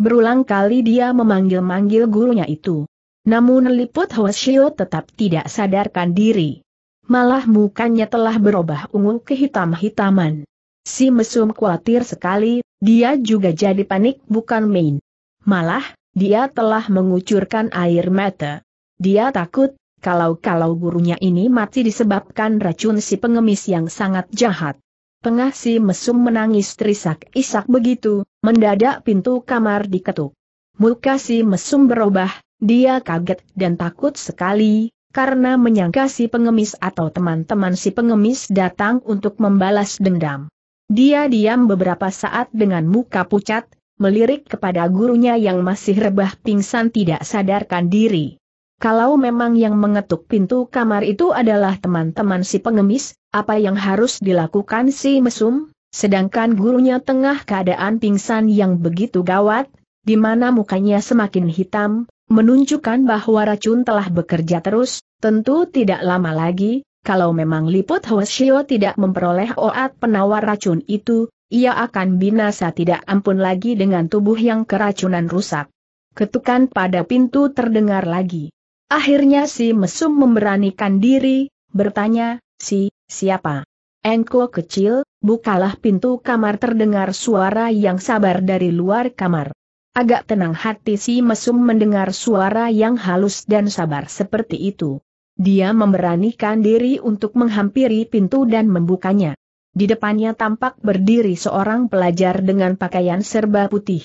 Berulang kali dia memanggil-manggil gurunya itu. Namun Liput Hoshio tetap tidak sadarkan diri. Malah mukanya telah berubah ungu ke hitam-hitaman. Si mesum khawatir sekali, dia juga jadi panik bukan main. Malah, dia telah mengucurkan air mata. Dia takut, kalau-kalau gurunya ini mati disebabkan racun si pengemis yang sangat jahat. Tengah si mesum menangis terisak-isak begitu, mendadak pintu kamar diketuk. Muka si mesum berubah, dia kaget dan takut sekali, karena menyangka si pengemis atau teman-teman si pengemis datang untuk membalas dendam. Dia diam beberapa saat dengan muka pucat, melirik kepada gurunya yang masih rebah pingsan tidak sadarkan diri. Kalau memang yang mengetuk pintu kamar itu adalah teman-teman si pengemis, apa yang harus dilakukan si mesum? Sedangkan gurunya tengah keadaan pingsan yang begitu gawat, di mana mukanya semakin hitam, menunjukkan bahwa racun telah bekerja terus, tentu tidak lama lagi, kalau memang Liput Hoshio tidak memperoleh oat penawar racun itu, ia akan binasa tidak ampun lagi dengan tubuh yang keracunan rusak. Ketukan pada pintu terdengar lagi. Akhirnya si mesum memberanikan diri, bertanya, si, siapa? Engko kecil, bukalah pintu kamar terdengar suara yang sabar dari luar kamar. Agak tenang hati si mesum mendengar suara yang halus dan sabar seperti itu. Dia memberanikan diri untuk menghampiri pintu dan membukanya. Di depannya tampak berdiri seorang pelajar dengan pakaian serba putih.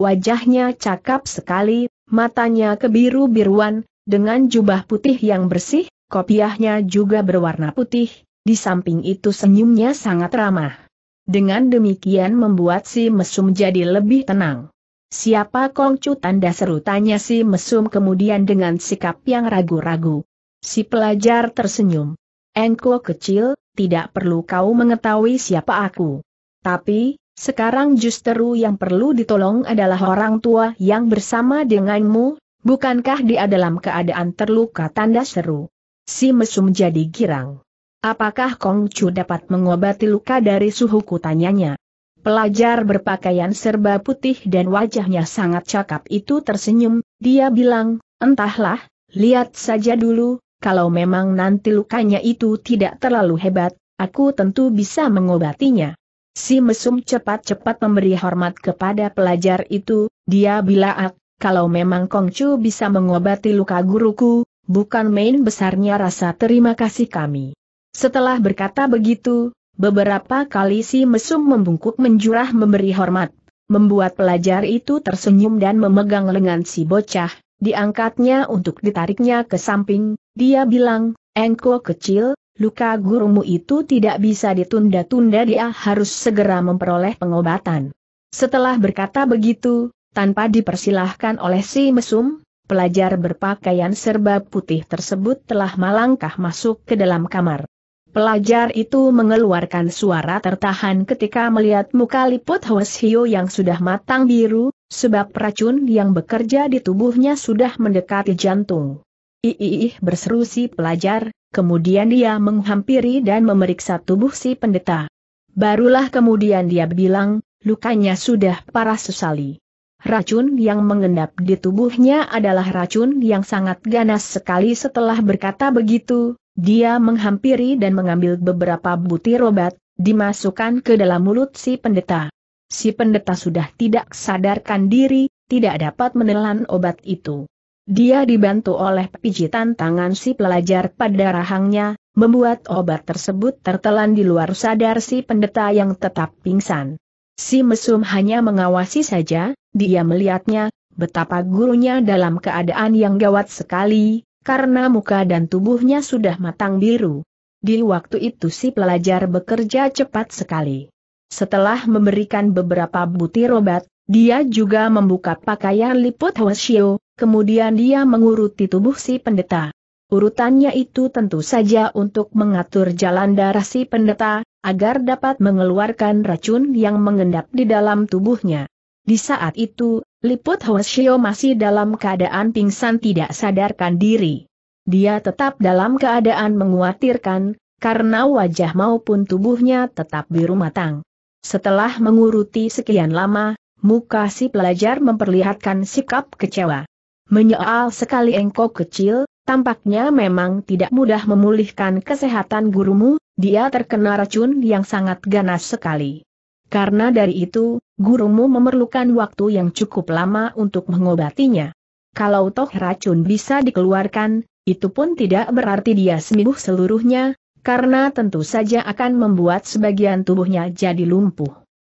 Wajahnya cakap sekali, matanya kebiru-biruan, dengan jubah putih yang bersih, kopiahnya juga berwarna putih, di samping itu senyumnya sangat ramah. Dengan demikian membuat si mesum jadi lebih tenang. Siapa Kongcu tanda seru tanya si mesum kemudian dengan sikap yang ragu-ragu. Si pelajar tersenyum. Engko kecil, tidak perlu kau mengetahui siapa aku. Tapi, sekarang justru yang perlu ditolong adalah orang tua yang bersama denganmu, Bukankah dia dalam keadaan terluka tanda seru? Si mesum jadi girang. Apakah Kong Chu dapat mengobati luka dari suhuku tanyanya? Pelajar berpakaian serba putih dan wajahnya sangat cakap itu tersenyum, dia bilang, entahlah, lihat saja dulu, kalau memang nanti lukanya itu tidak terlalu hebat, aku tentu bisa mengobatinya. Si mesum cepat-cepat memberi hormat kepada pelajar itu, dia bilang kalau memang Kongcu bisa mengobati luka guruku, bukan main besarnya rasa terima kasih kami. Setelah berkata begitu, beberapa kali si mesum membungkuk menjurah memberi hormat, membuat pelajar itu tersenyum dan memegang lengan si bocah, diangkatnya untuk ditariknya ke samping, dia bilang, engko kecil, luka gurumu itu tidak bisa ditunda-tunda dia harus segera memperoleh pengobatan. Setelah berkata begitu, tanpa dipersilahkan oleh si mesum, pelajar berpakaian serba putih tersebut telah melangkah masuk ke dalam kamar. Pelajar itu mengeluarkan suara tertahan ketika melihat muka Liput Hweshio yang sudah matang biru, sebab racun yang bekerja di tubuhnya sudah mendekati jantung. Iiih berseru si pelajar, kemudian dia menghampiri dan memeriksa tubuh si pendeta. Barulah kemudian dia bilang, lukanya sudah parah sesali. Racun yang mengendap di tubuhnya adalah racun yang sangat ganas sekali setelah berkata begitu, dia menghampiri dan mengambil beberapa butir obat, dimasukkan ke dalam mulut si pendeta. Si pendeta sudah tidak sadarkan diri, tidak dapat menelan obat itu. Dia dibantu oleh pijitan tangan si pelajar pada rahangnya, membuat obat tersebut tertelan di luar sadar si pendeta yang tetap pingsan. Si mesum hanya mengawasi saja, dia melihatnya, betapa gurunya dalam keadaan yang gawat sekali, karena muka dan tubuhnya sudah matang biru. Di waktu itu si pelajar bekerja cepat sekali. Setelah memberikan beberapa butir obat, dia juga membuka pakaian liput Hwasyo, kemudian dia menguruti tubuh si pendeta. Urutannya itu tentu saja untuk mengatur jalan darah si pendeta, agar dapat mengeluarkan racun yang mengendap di dalam tubuhnya. Di saat itu, Liput Hoshio masih dalam keadaan pingsan tidak sadarkan diri. Dia tetap dalam keadaan menguatirkan, karena wajah maupun tubuhnya tetap biru matang. Setelah menguruti sekian lama, muka si pelajar memperlihatkan sikap kecewa. Menyoal sekali engkau kecil, Tampaknya memang tidak mudah memulihkan kesehatan gurumu, dia terkena racun yang sangat ganas sekali. Karena dari itu, gurumu memerlukan waktu yang cukup lama untuk mengobatinya. Kalau toh racun bisa dikeluarkan, itu pun tidak berarti dia sembuh seluruhnya, karena tentu saja akan membuat sebagian tubuhnya jadi lumpuh.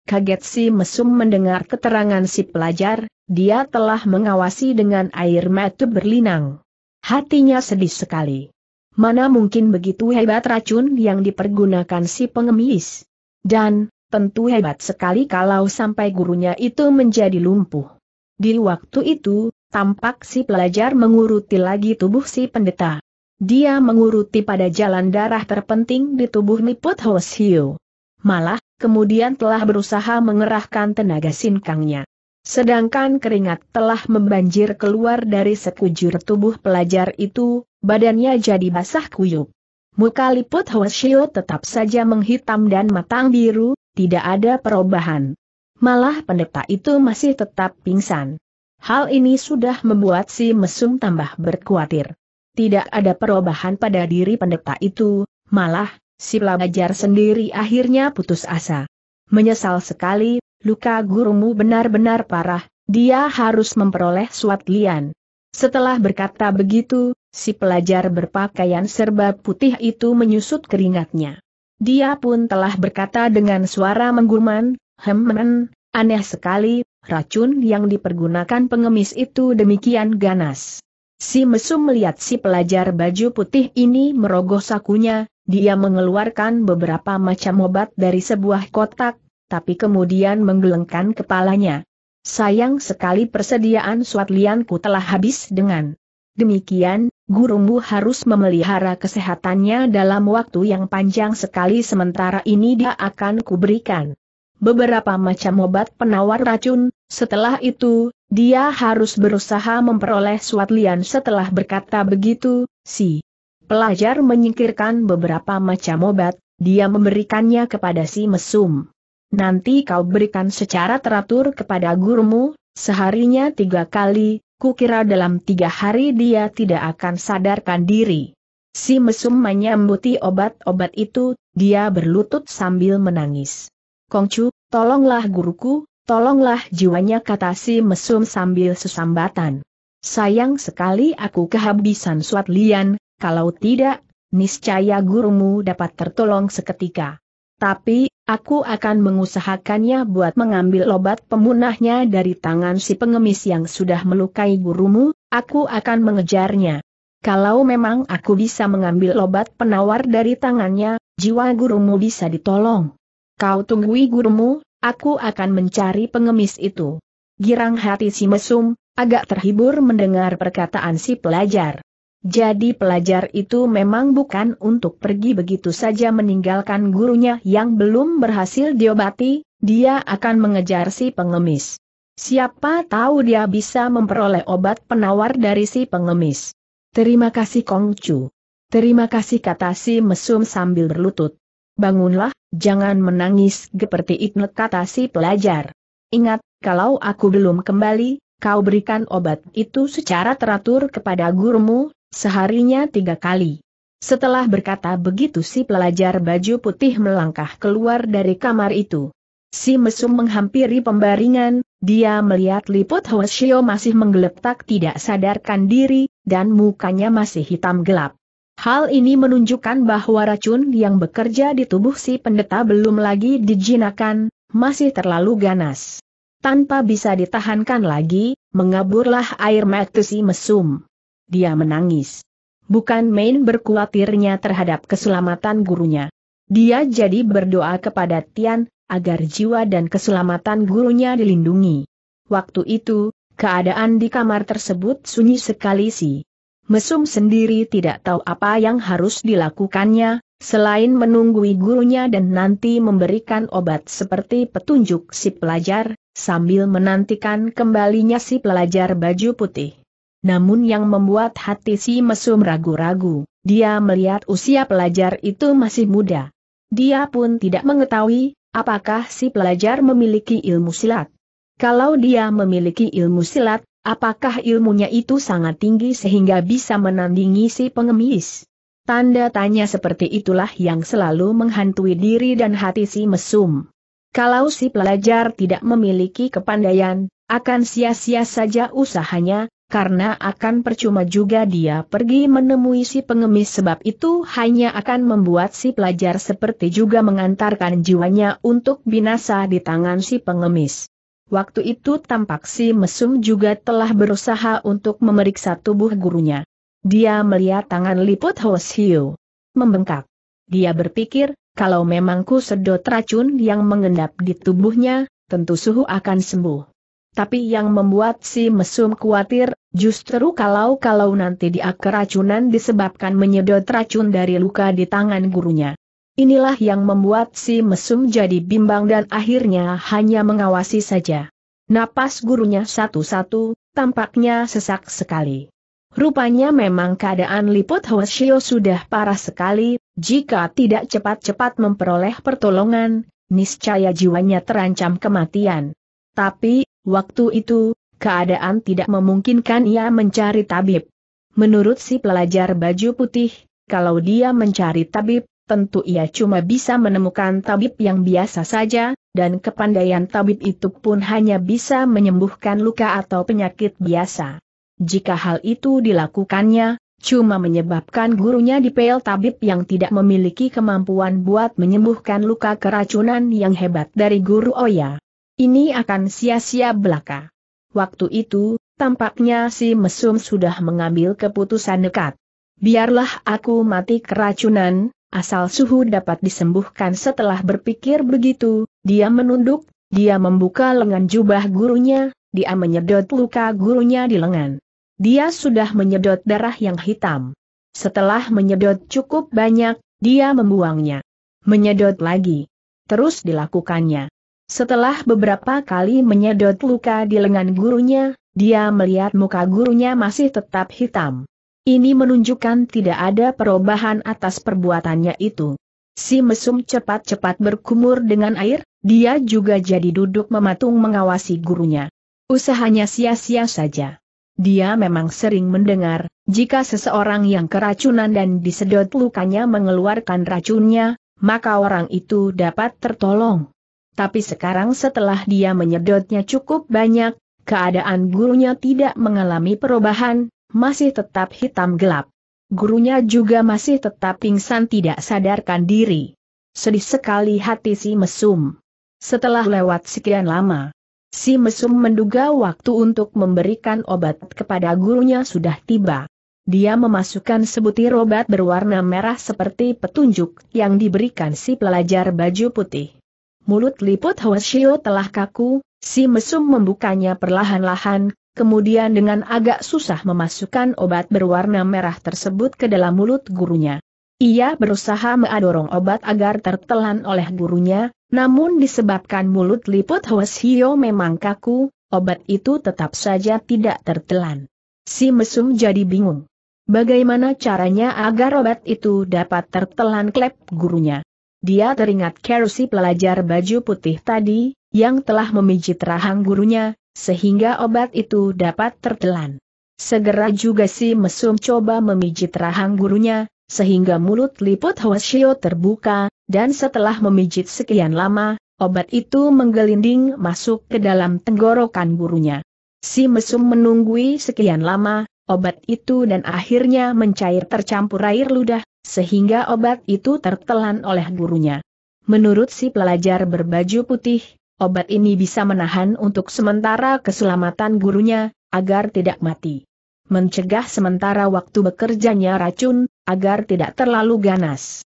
Kaget si mesum mendengar keterangan si pelajar, dia telah mengawasi dengan air mata berlinang. Hatinya sedih sekali. Mana mungkin begitu hebat racun yang dipergunakan si pengemis? Dan, tentu hebat sekali kalau sampai gurunya itu menjadi lumpuh. Di waktu itu, tampak si pelajar menguruti lagi tubuh si pendeta. Dia menguruti pada jalan darah terpenting di tubuh Niput Hoshio. Malah, kemudian telah berusaha mengerahkan tenaga sinkangnya. Sedangkan keringat telah membanjir keluar dari sekujur tubuh pelajar itu, badannya jadi basah kuyup. Muka liput Hoshio tetap saja menghitam dan matang biru, tidak ada perubahan. Malah pendeta itu masih tetap pingsan. Hal ini sudah membuat si mesum tambah berkuatir. Tidak ada perubahan pada diri pendeta itu, malah, si pelajar sendiri akhirnya putus asa. Menyesal sekali, luka gurumu benar-benar parah, dia harus memperoleh suat lian. Setelah berkata begitu, si pelajar berpakaian serba putih itu menyusut keringatnya. Dia pun telah berkata dengan suara menggurman, hemmen, aneh sekali, racun yang dipergunakan pengemis itu demikian ganas. Si mesum melihat si pelajar baju putih ini merogoh sakunya, dia mengeluarkan beberapa macam obat dari sebuah kotak, tapi kemudian menggelengkan kepalanya. Sayang sekali persediaan Suatlianku telah habis dengan demikian, gurumu harus memelihara kesehatannya dalam waktu yang panjang sekali sementara ini dia akan kuberikan beberapa macam obat penawar racun, setelah itu, dia harus berusaha memperoleh Suatlian setelah berkata begitu, si pelajar menyingkirkan beberapa macam obat, dia memberikannya kepada si mesum nanti kau berikan secara teratur kepada gurumu, seharinya tiga kali, kukira dalam tiga hari dia tidak akan sadarkan diri. Si mesum menyambuti obat-obat itu, dia berlutut sambil menangis. Kongcu, tolonglah guruku, tolonglah jiwanya kata si mesum sambil sesambatan. Sayang sekali aku kehabisan suat lian, kalau tidak, niscaya gurumu dapat tertolong seketika. Tapi, aku akan mengusahakannya buat mengambil obat pemunahnya dari tangan si pengemis yang sudah melukai gurumu, aku akan mengejarnya. Kalau memang aku bisa mengambil obat penawar dari tangannya, jiwa gurumu bisa ditolong. Kau tunggui gurumu, aku akan mencari pengemis itu. Girang hati si mesum, agak terhibur mendengar perkataan si pelajar. Jadi pelajar itu memang bukan untuk pergi begitu saja meninggalkan gurunya yang belum berhasil diobati, dia akan mengejar si pengemis. Siapa tahu dia bisa memperoleh obat penawar dari si pengemis. Terima kasih Kongcu. Terima kasih kata si mesum sambil berlutut. Bangunlah, jangan menangis seperti itu kata si pelajar. Ingat, kalau aku belum kembali, kau berikan obat itu secara teratur kepada gurumu, Seharinya tiga kali. Setelah berkata begitu si pelajar baju putih melangkah keluar dari kamar itu. Si mesum menghampiri pembaringan, dia melihat Liput Hoshio masih menggeletak tidak sadarkan diri, dan mukanya masih hitam gelap. Hal ini menunjukkan bahwa racun yang bekerja di tubuh si pendeta belum lagi dijinakan, masih terlalu ganas. Tanpa bisa ditahankan lagi, mengaburlah air mata si mesum dia menangis. Bukan main berkuatirnya terhadap keselamatan gurunya. Dia jadi berdoa kepada Tian, agar jiwa dan keselamatan gurunya dilindungi. Waktu itu, keadaan di kamar tersebut sunyi sekali sih. Mesum sendiri tidak tahu apa yang harus dilakukannya, selain menunggui gurunya dan nanti memberikan obat seperti petunjuk si pelajar, sambil menantikan kembalinya si pelajar baju putih. Namun yang membuat hati si mesum ragu-ragu, dia melihat usia pelajar itu masih muda. Dia pun tidak mengetahui, apakah si pelajar memiliki ilmu silat. Kalau dia memiliki ilmu silat, apakah ilmunya itu sangat tinggi sehingga bisa menandingi si pengemis? Tanda tanya seperti itulah yang selalu menghantui diri dan hati si mesum. Kalau si pelajar tidak memiliki kepandaian, akan sia-sia saja usahanya, karena akan percuma juga dia pergi menemui si pengemis sebab itu hanya akan membuat si pelajar seperti juga mengantarkan jiwanya untuk binasa di tangan si pengemis. Waktu itu tampak si mesum juga telah berusaha untuk memeriksa tubuh gurunya. Dia melihat tangan liput Hiu. Membengkak. Dia berpikir, kalau memang ku sedot racun yang mengendap di tubuhnya, tentu suhu akan sembuh. Tapi yang membuat si mesum khawatir Justru kalau-kalau nanti dia keracunan disebabkan menyedot racun dari luka di tangan gurunya. Inilah yang membuat si mesum jadi bimbang dan akhirnya hanya mengawasi saja. Napas gurunya satu-satu, tampaknya sesak sekali. Rupanya memang keadaan Liput Hoshio sudah parah sekali, jika tidak cepat-cepat memperoleh pertolongan, niscaya jiwanya terancam kematian. Tapi, waktu itu, keadaan tidak memungkinkan ia mencari tabib. Menurut si pelajar baju putih, kalau dia mencari tabib, tentu ia cuma bisa menemukan tabib yang biasa saja, dan kepandaian tabib itu pun hanya bisa menyembuhkan luka atau penyakit biasa. Jika hal itu dilakukannya, cuma menyebabkan gurunya dipel tabib yang tidak memiliki kemampuan buat menyembuhkan luka keracunan yang hebat dari guru Oya. Ini akan sia-sia belaka. Waktu itu, tampaknya si mesum sudah mengambil keputusan dekat. Biarlah aku mati keracunan, asal suhu dapat disembuhkan setelah berpikir begitu, dia menunduk, dia membuka lengan jubah gurunya, dia menyedot luka gurunya di lengan. Dia sudah menyedot darah yang hitam. Setelah menyedot cukup banyak, dia membuangnya. Menyedot lagi. Terus dilakukannya. Setelah beberapa kali menyedot luka di lengan gurunya, dia melihat muka gurunya masih tetap hitam. Ini menunjukkan tidak ada perubahan atas perbuatannya itu. Si mesum cepat-cepat berkumur dengan air, dia juga jadi duduk mematung mengawasi gurunya. Usahanya sia-sia saja. Dia memang sering mendengar, jika seseorang yang keracunan dan disedot lukanya mengeluarkan racunnya, maka orang itu dapat tertolong. Tapi sekarang setelah dia menyedotnya cukup banyak, keadaan gurunya tidak mengalami perubahan, masih tetap hitam gelap. Gurunya juga masih tetap pingsan tidak sadarkan diri. Sedih sekali hati si mesum. Setelah lewat sekian lama, si mesum menduga waktu untuk memberikan obat kepada gurunya sudah tiba. Dia memasukkan sebutir obat berwarna merah seperti petunjuk yang diberikan si pelajar baju putih mulut liput Hwasyo telah kaku, si mesum membukanya perlahan-lahan, kemudian dengan agak susah memasukkan obat berwarna merah tersebut ke dalam mulut gurunya. Ia berusaha mengadorong obat agar tertelan oleh gurunya, namun disebabkan mulut liput Hwasyo memang kaku, obat itu tetap saja tidak tertelan. Si mesum jadi bingung. Bagaimana caranya agar obat itu dapat tertelan klep gurunya? Dia teringat Kerusi pelajar baju putih tadi, yang telah memijit rahang gurunya, sehingga obat itu dapat tertelan. Segera juga si mesum coba memijit rahang gurunya, sehingga mulut liput Hwasyo terbuka, dan setelah memijit sekian lama, obat itu menggelinding masuk ke dalam tenggorokan gurunya. Si mesum menunggui sekian lama, obat itu dan akhirnya mencair tercampur air ludah, sehingga obat itu tertelan oleh gurunya. Menurut si pelajar berbaju putih, obat ini bisa menahan untuk sementara keselamatan gurunya, agar tidak mati. Mencegah sementara waktu bekerjanya racun, agar tidak terlalu ganas.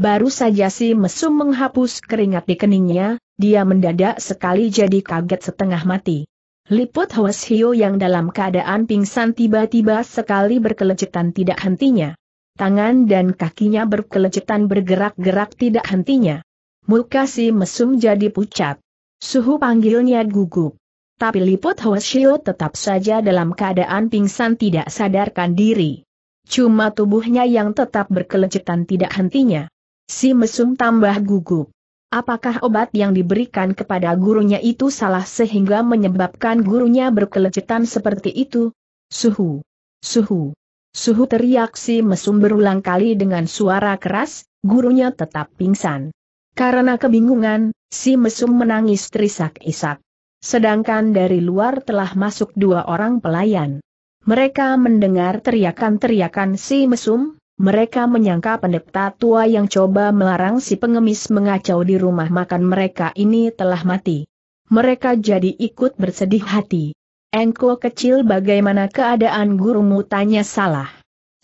Baru saja si mesum menghapus keringat di keningnya, dia mendadak sekali jadi kaget setengah mati. Liput Hwasio yang dalam keadaan pingsan tiba-tiba sekali berkelecetan tidak hentinya tangan dan kakinya berkelecetan bergerak-gerak tidak hentinya. Muka si mesum jadi pucat. Suhu panggilnya gugup. Tapi Liput Hoshio tetap saja dalam keadaan pingsan tidak sadarkan diri. Cuma tubuhnya yang tetap berkelecetan tidak hentinya. Si mesum tambah gugup. Apakah obat yang diberikan kepada gurunya itu salah sehingga menyebabkan gurunya berkelecetan seperti itu? Suhu. Suhu. Suhu teriak si mesum berulang kali dengan suara keras, gurunya tetap pingsan. Karena kebingungan, si mesum menangis terisak-isak. Sedangkan dari luar telah masuk dua orang pelayan. Mereka mendengar teriakan-teriakan si mesum, mereka menyangka pendeta tua yang coba melarang si pengemis mengacau di rumah makan mereka ini telah mati. Mereka jadi ikut bersedih hati. Engko kecil bagaimana keadaan gurumu tanya salah.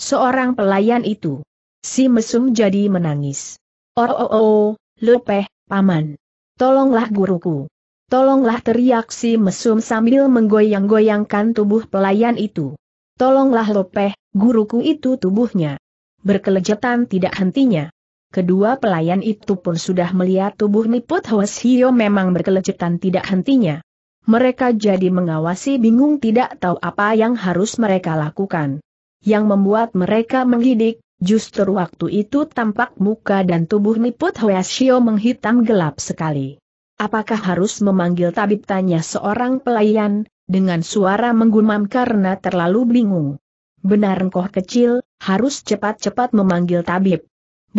Seorang pelayan itu. Si mesum jadi menangis. Oh oh oh, lepeh, paman. Tolonglah guruku. Tolonglah teriak si mesum sambil menggoyang-goyangkan tubuh pelayan itu. Tolonglah lepeh, guruku itu tubuhnya. Berkelejetan tidak hentinya. Kedua pelayan itu pun sudah melihat tubuh Niput Hwes Hio memang berkelejetan tidak hentinya. Mereka jadi mengawasi bingung tidak tahu apa yang harus mereka lakukan. Yang membuat mereka menggidik, justru waktu itu tampak muka dan tubuh Niput Hoesio menghitam gelap sekali. Apakah harus memanggil tabib tanya seorang pelayan, dengan suara menggumam karena terlalu bingung. Benar engkau kecil, harus cepat-cepat memanggil tabib.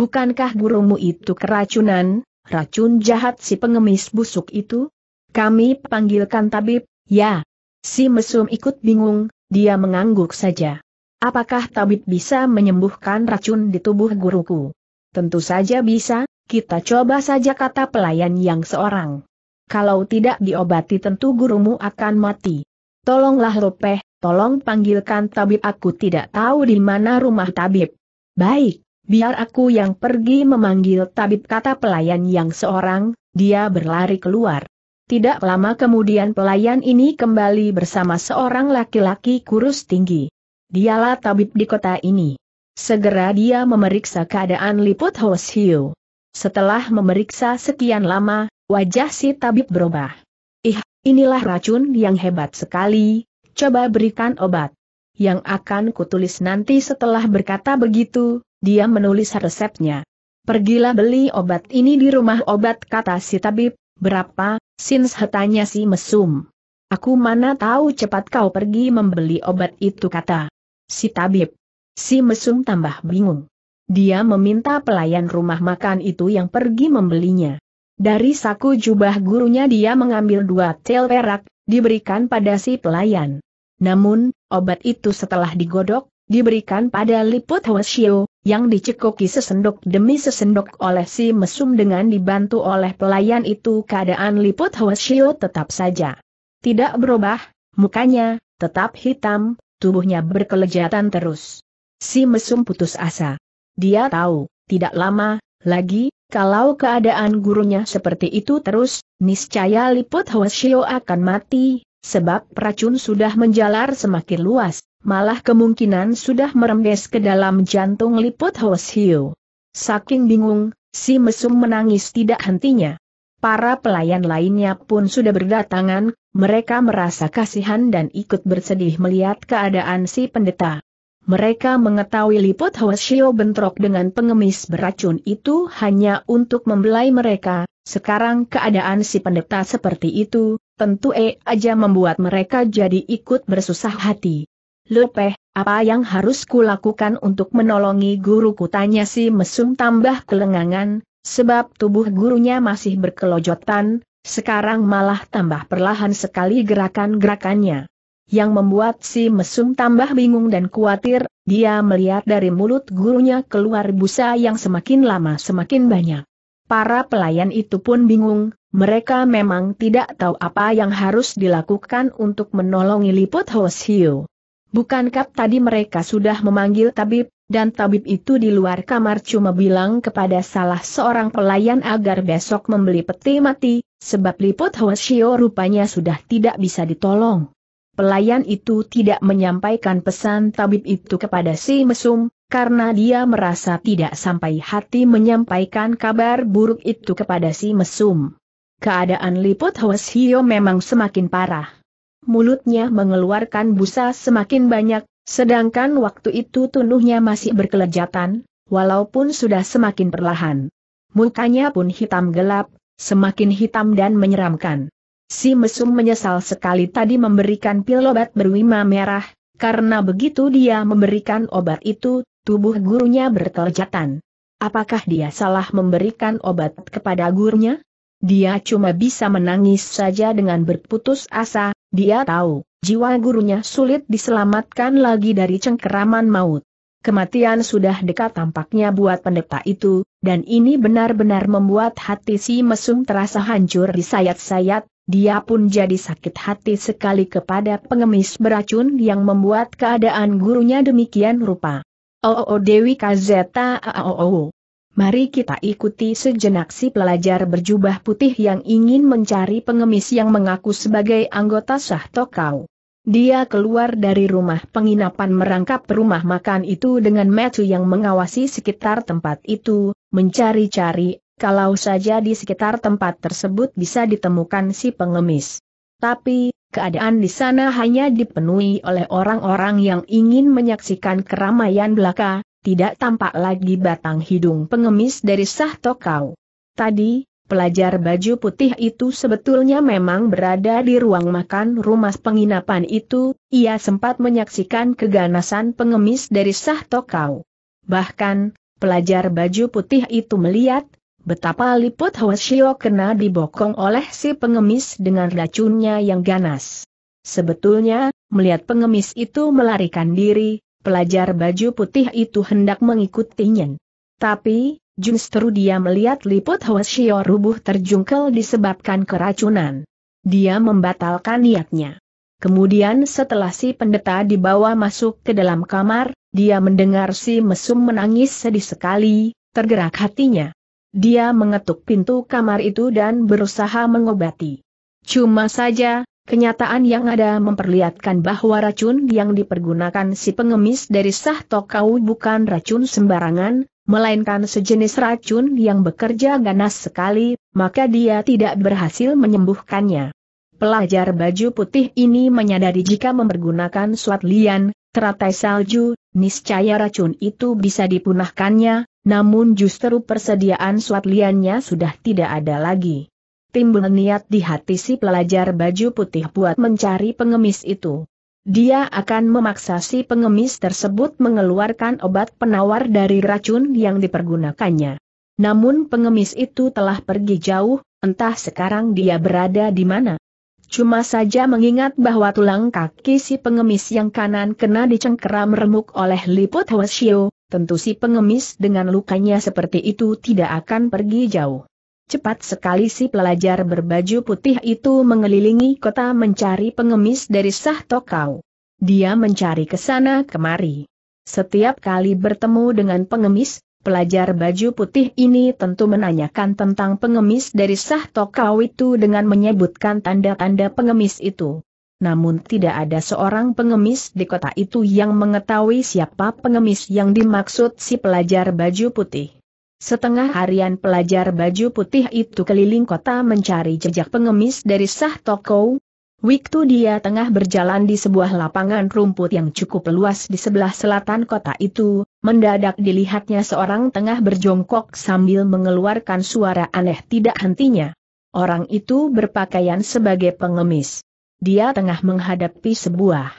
Bukankah gurumu itu keracunan, racun jahat si pengemis busuk itu? Kami panggilkan tabib, ya. Si mesum ikut bingung, dia mengangguk saja. Apakah tabib bisa menyembuhkan racun di tubuh guruku? Tentu saja bisa, kita coba saja kata pelayan yang seorang. Kalau tidak diobati tentu gurumu akan mati. Tolonglah Lopeh, tolong panggilkan tabib aku tidak tahu di mana rumah tabib. Baik, biar aku yang pergi memanggil tabib kata pelayan yang seorang, dia berlari keluar. Tidak lama kemudian pelayan ini kembali bersama seorang laki-laki kurus tinggi. Dialah tabib di kota ini. Segera dia memeriksa keadaan liput Hos Hiu. Setelah memeriksa sekian lama, wajah si tabib berubah. Ih, inilah racun yang hebat sekali, coba berikan obat. Yang akan kutulis nanti setelah berkata begitu, dia menulis resepnya. Pergilah beli obat ini di rumah obat kata si tabib, Berapa, Sins hetanya si mesum. Aku mana tahu cepat kau pergi membeli obat itu kata. Si tabib. Si mesum tambah bingung. Dia meminta pelayan rumah makan itu yang pergi membelinya. Dari saku jubah gurunya dia mengambil dua tel perak, diberikan pada si pelayan. Namun, obat itu setelah digodok, diberikan pada Liput Hwasyo, yang dicekoki sesendok demi sesendok oleh si mesum dengan dibantu oleh pelayan itu keadaan Liput Hwasyo tetap saja. Tidak berubah, mukanya, tetap hitam, tubuhnya berkelejatan terus. Si mesum putus asa. Dia tahu, tidak lama, lagi, kalau keadaan gurunya seperti itu terus, niscaya Liput Hwasyo akan mati, sebab racun sudah menjalar semakin luas, malah kemungkinan sudah merembes ke dalam jantung liput Hos Hiu. Saking bingung, si mesum menangis tidak hentinya. Para pelayan lainnya pun sudah berdatangan, mereka merasa kasihan dan ikut bersedih melihat keadaan si pendeta. Mereka mengetahui Liput Hoesio bentrok dengan pengemis beracun itu hanya untuk membelai mereka, sekarang keadaan si pendeta seperti itu, tentu e aja membuat mereka jadi ikut bersusah hati. Lepeh, apa yang harus kulakukan untuk menolongi guruku tanya si mesum tambah kelengangan, sebab tubuh gurunya masih berkelojotan, sekarang malah tambah perlahan sekali gerakan-gerakannya. Yang membuat si mesum tambah bingung dan khawatir, dia melihat dari mulut gurunya keluar busa yang semakin lama semakin banyak. Para pelayan itu pun bingung, mereka memang tidak tahu apa yang harus dilakukan untuk menolongi Liput Hiu. Bukankah tadi mereka sudah memanggil tabib, dan tabib itu di luar kamar cuma bilang kepada salah seorang pelayan agar besok membeli peti mati, sebab Liput Hiu rupanya sudah tidak bisa ditolong. Pelayan itu tidak menyampaikan pesan tabib itu kepada si mesum, karena dia merasa tidak sampai hati menyampaikan kabar buruk itu kepada si mesum. Keadaan Liput Hwas Hio memang semakin parah. Mulutnya mengeluarkan busa semakin banyak, sedangkan waktu itu tunuhnya masih berkelejatan, walaupun sudah semakin perlahan. Mukanya pun hitam gelap, semakin hitam dan menyeramkan. Si mesum menyesal sekali tadi memberikan pil obat berwima merah, karena begitu dia memberikan obat itu, Tubuh gurunya berkeljatan. Apakah dia salah memberikan obat kepada gurunya? Dia cuma bisa menangis saja dengan berputus asa, dia tahu, jiwa gurunya sulit diselamatkan lagi dari cengkeraman maut. Kematian sudah dekat tampaknya buat pendeta itu, dan ini benar-benar membuat hati si mesum terasa hancur di sayat-sayat, dia pun jadi sakit hati sekali kepada pengemis beracun yang membuat keadaan gurunya demikian rupa. Oh, oh, oh Dewi Kazeta, oh, oh, oh. Mari kita ikuti sejenak si pelajar berjubah putih yang ingin mencari pengemis yang mengaku sebagai anggota sah Tokau. Dia keluar dari rumah penginapan merangkap rumah makan itu dengan metu yang mengawasi sekitar tempat itu, mencari-cari, kalau saja di sekitar tempat tersebut bisa ditemukan si pengemis. Tapi, keadaan di sana hanya dipenuhi oleh orang-orang yang ingin menyaksikan keramaian belaka, tidak tampak lagi batang hidung pengemis dari sah tokau. Tadi, pelajar baju putih itu sebetulnya memang berada di ruang makan rumah penginapan itu, ia sempat menyaksikan keganasan pengemis dari sah tokau. Bahkan, pelajar baju putih itu melihat, betapa liput Shio kena dibokong oleh si pengemis dengan racunnya yang ganas. Sebetulnya, melihat pengemis itu melarikan diri, pelajar baju putih itu hendak mengikutinya. Tapi, justru dia melihat liput Shio rubuh terjungkel disebabkan keracunan. Dia membatalkan niatnya. Kemudian setelah si pendeta dibawa masuk ke dalam kamar, dia mendengar si mesum menangis sedih sekali, tergerak hatinya. Dia mengetuk pintu kamar itu dan berusaha mengobati. Cuma saja, kenyataan yang ada memperlihatkan bahwa racun yang dipergunakan si pengemis dari Sah Tokau bukan racun sembarangan, melainkan sejenis racun yang bekerja ganas sekali, maka dia tidak berhasil menyembuhkannya. Pelajar baju putih ini menyadari jika mempergunakan suat lian, teratai salju, niscaya racun itu bisa dipunahkannya, namun justru persediaan suat liannya sudah tidak ada lagi. Timbul niat di hati si pelajar baju putih buat mencari pengemis itu. Dia akan memaksa si pengemis tersebut mengeluarkan obat penawar dari racun yang dipergunakannya. Namun pengemis itu telah pergi jauh, entah sekarang dia berada di mana. Cuma saja mengingat bahwa tulang kaki si pengemis yang kanan kena dicengkeram remuk oleh liput Hwasyo, tentu si pengemis dengan lukanya seperti itu tidak akan pergi jauh. Cepat sekali si pelajar berbaju putih itu mengelilingi kota mencari pengemis dari Sah Tokau. Dia mencari ke sana kemari. Setiap kali bertemu dengan pengemis, pelajar baju putih ini tentu menanyakan tentang pengemis dari Sah Tokau itu dengan menyebutkan tanda-tanda pengemis itu namun tidak ada seorang pengemis di kota itu yang mengetahui siapa pengemis yang dimaksud si pelajar baju putih. Setengah harian pelajar baju putih itu keliling kota mencari jejak pengemis dari sah toko. Waktu dia tengah berjalan di sebuah lapangan rumput yang cukup luas di sebelah selatan kota itu, mendadak dilihatnya seorang tengah berjongkok sambil mengeluarkan suara aneh tidak hentinya. Orang itu berpakaian sebagai pengemis dia tengah menghadapi sebuah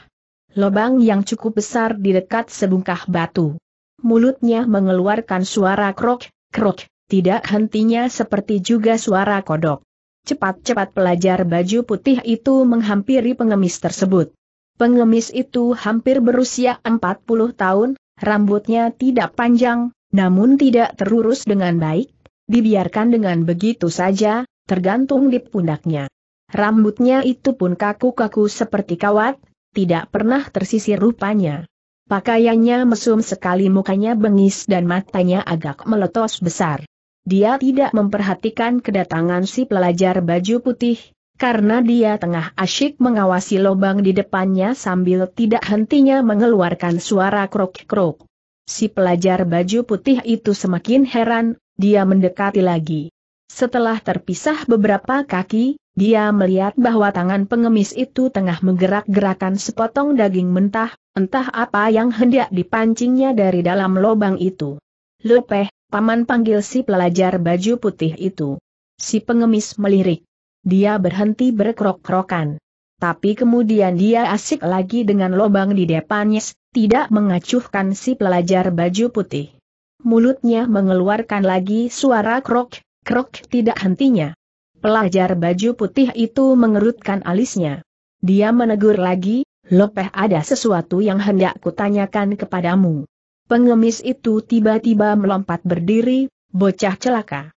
lobang yang cukup besar di dekat sebungkah batu. Mulutnya mengeluarkan suara krok, krok, tidak hentinya seperti juga suara kodok. Cepat-cepat pelajar baju putih itu menghampiri pengemis tersebut. Pengemis itu hampir berusia 40 tahun, rambutnya tidak panjang, namun tidak terurus dengan baik, dibiarkan dengan begitu saja, tergantung di pundaknya. Rambutnya itu pun kaku-kaku seperti kawat, tidak pernah tersisir rupanya. Pakaiannya mesum sekali mukanya bengis dan matanya agak meletos besar. Dia tidak memperhatikan kedatangan si pelajar baju putih, karena dia tengah asyik mengawasi lobang di depannya sambil tidak hentinya mengeluarkan suara krok-krok. Si pelajar baju putih itu semakin heran, dia mendekati lagi. Setelah terpisah beberapa kaki, dia melihat bahwa tangan pengemis itu tengah menggerak-gerakan sepotong daging mentah, entah apa yang hendak dipancingnya dari dalam lubang itu. Lepeh, paman panggil si pelajar baju putih itu. Si pengemis melirik. Dia berhenti berkrok-krokan. Tapi kemudian dia asik lagi dengan lubang di depannya, tidak mengacuhkan si pelajar baju putih. Mulutnya mengeluarkan lagi suara krok, krok tidak hentinya. Pelajar baju putih itu mengerutkan alisnya. Dia menegur lagi, Lopeh ada sesuatu yang hendak kutanyakan kepadamu. Pengemis itu tiba-tiba melompat berdiri, bocah celaka.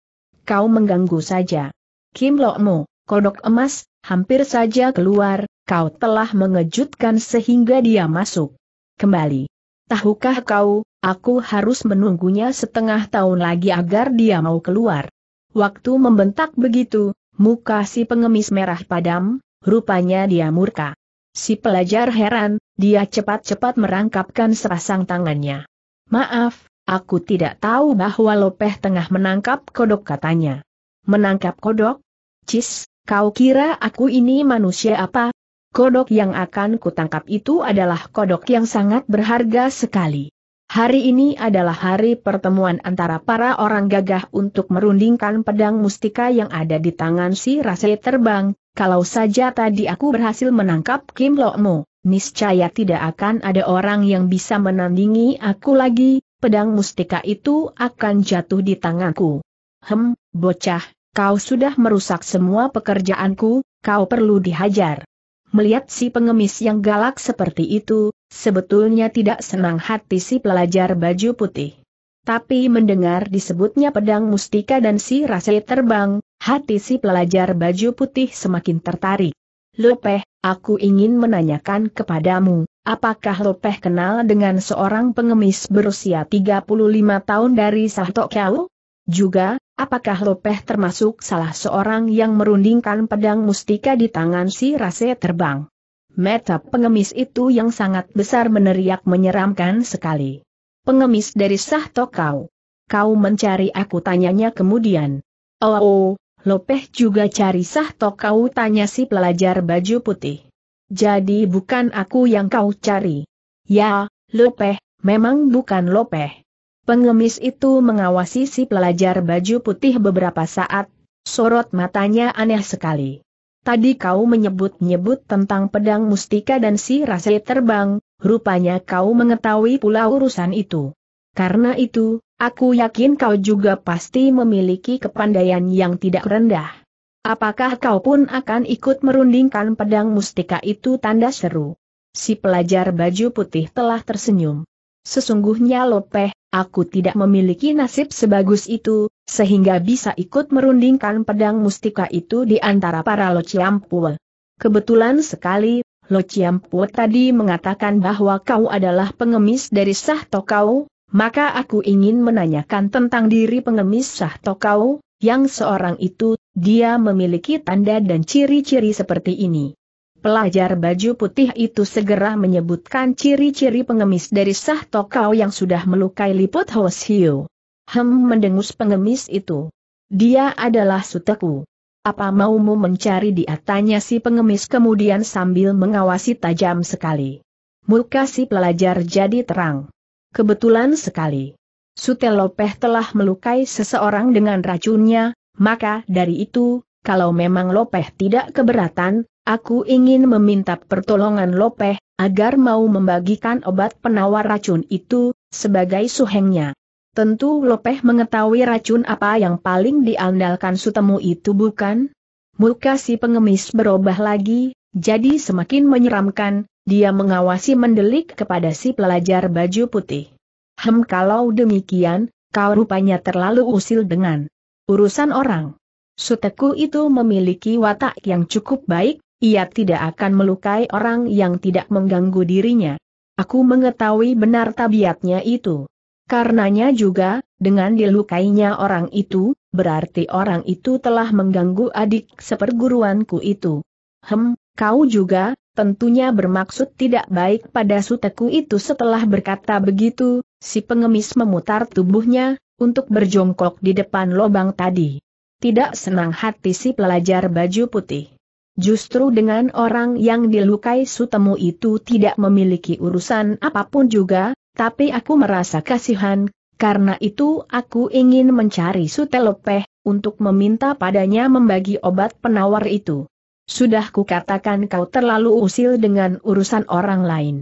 Kau mengganggu saja. Kim Lokmo, kodok emas, hampir saja keluar, kau telah mengejutkan sehingga dia masuk. Kembali. Tahukah kau, aku harus menunggunya setengah tahun lagi agar dia mau keluar. Waktu membentak begitu, muka si pengemis merah padam, rupanya dia murka. Si pelajar heran, dia cepat-cepat merangkapkan serasang tangannya. Maaf, aku tidak tahu bahwa Lopeh tengah menangkap kodok katanya. Menangkap kodok? Cis, kau kira aku ini manusia apa? Kodok yang akan kutangkap itu adalah kodok yang sangat berharga sekali. Hari ini adalah hari pertemuan antara para orang gagah untuk merundingkan pedang mustika yang ada di tangan si Rase terbang, kalau saja tadi aku berhasil menangkap Kim Lo niscaya tidak akan ada orang yang bisa menandingi aku lagi, pedang mustika itu akan jatuh di tanganku. Hem, bocah, kau sudah merusak semua pekerjaanku, kau perlu dihajar. Melihat si pengemis yang galak seperti itu, Sebetulnya tidak senang hati si pelajar baju putih. Tapi mendengar disebutnya pedang mustika dan si rase terbang, hati si pelajar baju putih semakin tertarik. Lopeh, aku ingin menanyakan kepadamu, apakah Lopeh kenal dengan seorang pengemis berusia 35 tahun dari Sahtokau? Juga, apakah Lopeh termasuk salah seorang yang merundingkan pedang mustika di tangan si Rase Terbang? Mata pengemis itu yang sangat besar meneriak menyeramkan sekali. Pengemis dari sah kau. Kau mencari aku tanyanya kemudian. Oh, oh Lopeh juga cari sah kau tanya si pelajar baju putih. Jadi bukan aku yang kau cari. Ya, Lopeh, memang bukan Lopeh. Pengemis itu mengawasi si pelajar baju putih beberapa saat, sorot matanya aneh sekali. Tadi kau menyebut-nyebut tentang pedang mustika dan si rasai terbang, rupanya kau mengetahui pula urusan itu. Karena itu, aku yakin kau juga pasti memiliki kepandaian yang tidak rendah. Apakah kau pun akan ikut merundingkan pedang mustika itu tanda seru? Si pelajar baju putih telah tersenyum. Sesungguhnya Lopeh, Aku tidak memiliki nasib sebagus itu, sehingga bisa ikut merundingkan pedang mustika itu di antara para Lociampue. Kebetulan sekali, Lociampue tadi mengatakan bahwa kau adalah pengemis dari Sah Tokau, maka aku ingin menanyakan tentang diri pengemis Sah Tokau, yang seorang itu, dia memiliki tanda dan ciri-ciri seperti ini. Pelajar baju putih itu segera menyebutkan ciri-ciri pengemis dari Sah Tokau yang sudah melukai liput Hiu. Hem mendengus pengemis itu. Dia adalah Suteku. Apa maumu mencari dia tanya si pengemis kemudian sambil mengawasi tajam sekali. Muka si pelajar jadi terang. Kebetulan sekali. Sute Sutelopeh telah melukai seseorang dengan racunnya, maka dari itu, kalau memang Lopeh tidak keberatan, aku ingin meminta pertolongan Lopeh, agar mau membagikan obat penawar racun itu, sebagai suhengnya. Tentu Lopeh mengetahui racun apa yang paling diandalkan sutemu itu bukan? Muka si pengemis berubah lagi, jadi semakin menyeramkan, dia mengawasi mendelik kepada si pelajar baju putih. Hem kalau demikian, kau rupanya terlalu usil dengan urusan orang. Suteku itu memiliki watak yang cukup baik, ia tidak akan melukai orang yang tidak mengganggu dirinya. Aku mengetahui benar tabiatnya itu. Karenanya juga, dengan dilukainya orang itu, berarti orang itu telah mengganggu adik seperguruanku itu. Hem, kau juga, tentunya bermaksud tidak baik pada suteku itu setelah berkata begitu, si pengemis memutar tubuhnya, untuk berjongkok di depan lobang tadi. Tidak senang hati si pelajar baju putih. Justru dengan orang yang dilukai sutemu itu tidak memiliki urusan apapun juga, tapi aku merasa kasihan, karena itu aku ingin mencari sutelopeh, untuk meminta padanya membagi obat penawar itu. Sudah kukatakan kau terlalu usil dengan urusan orang lain.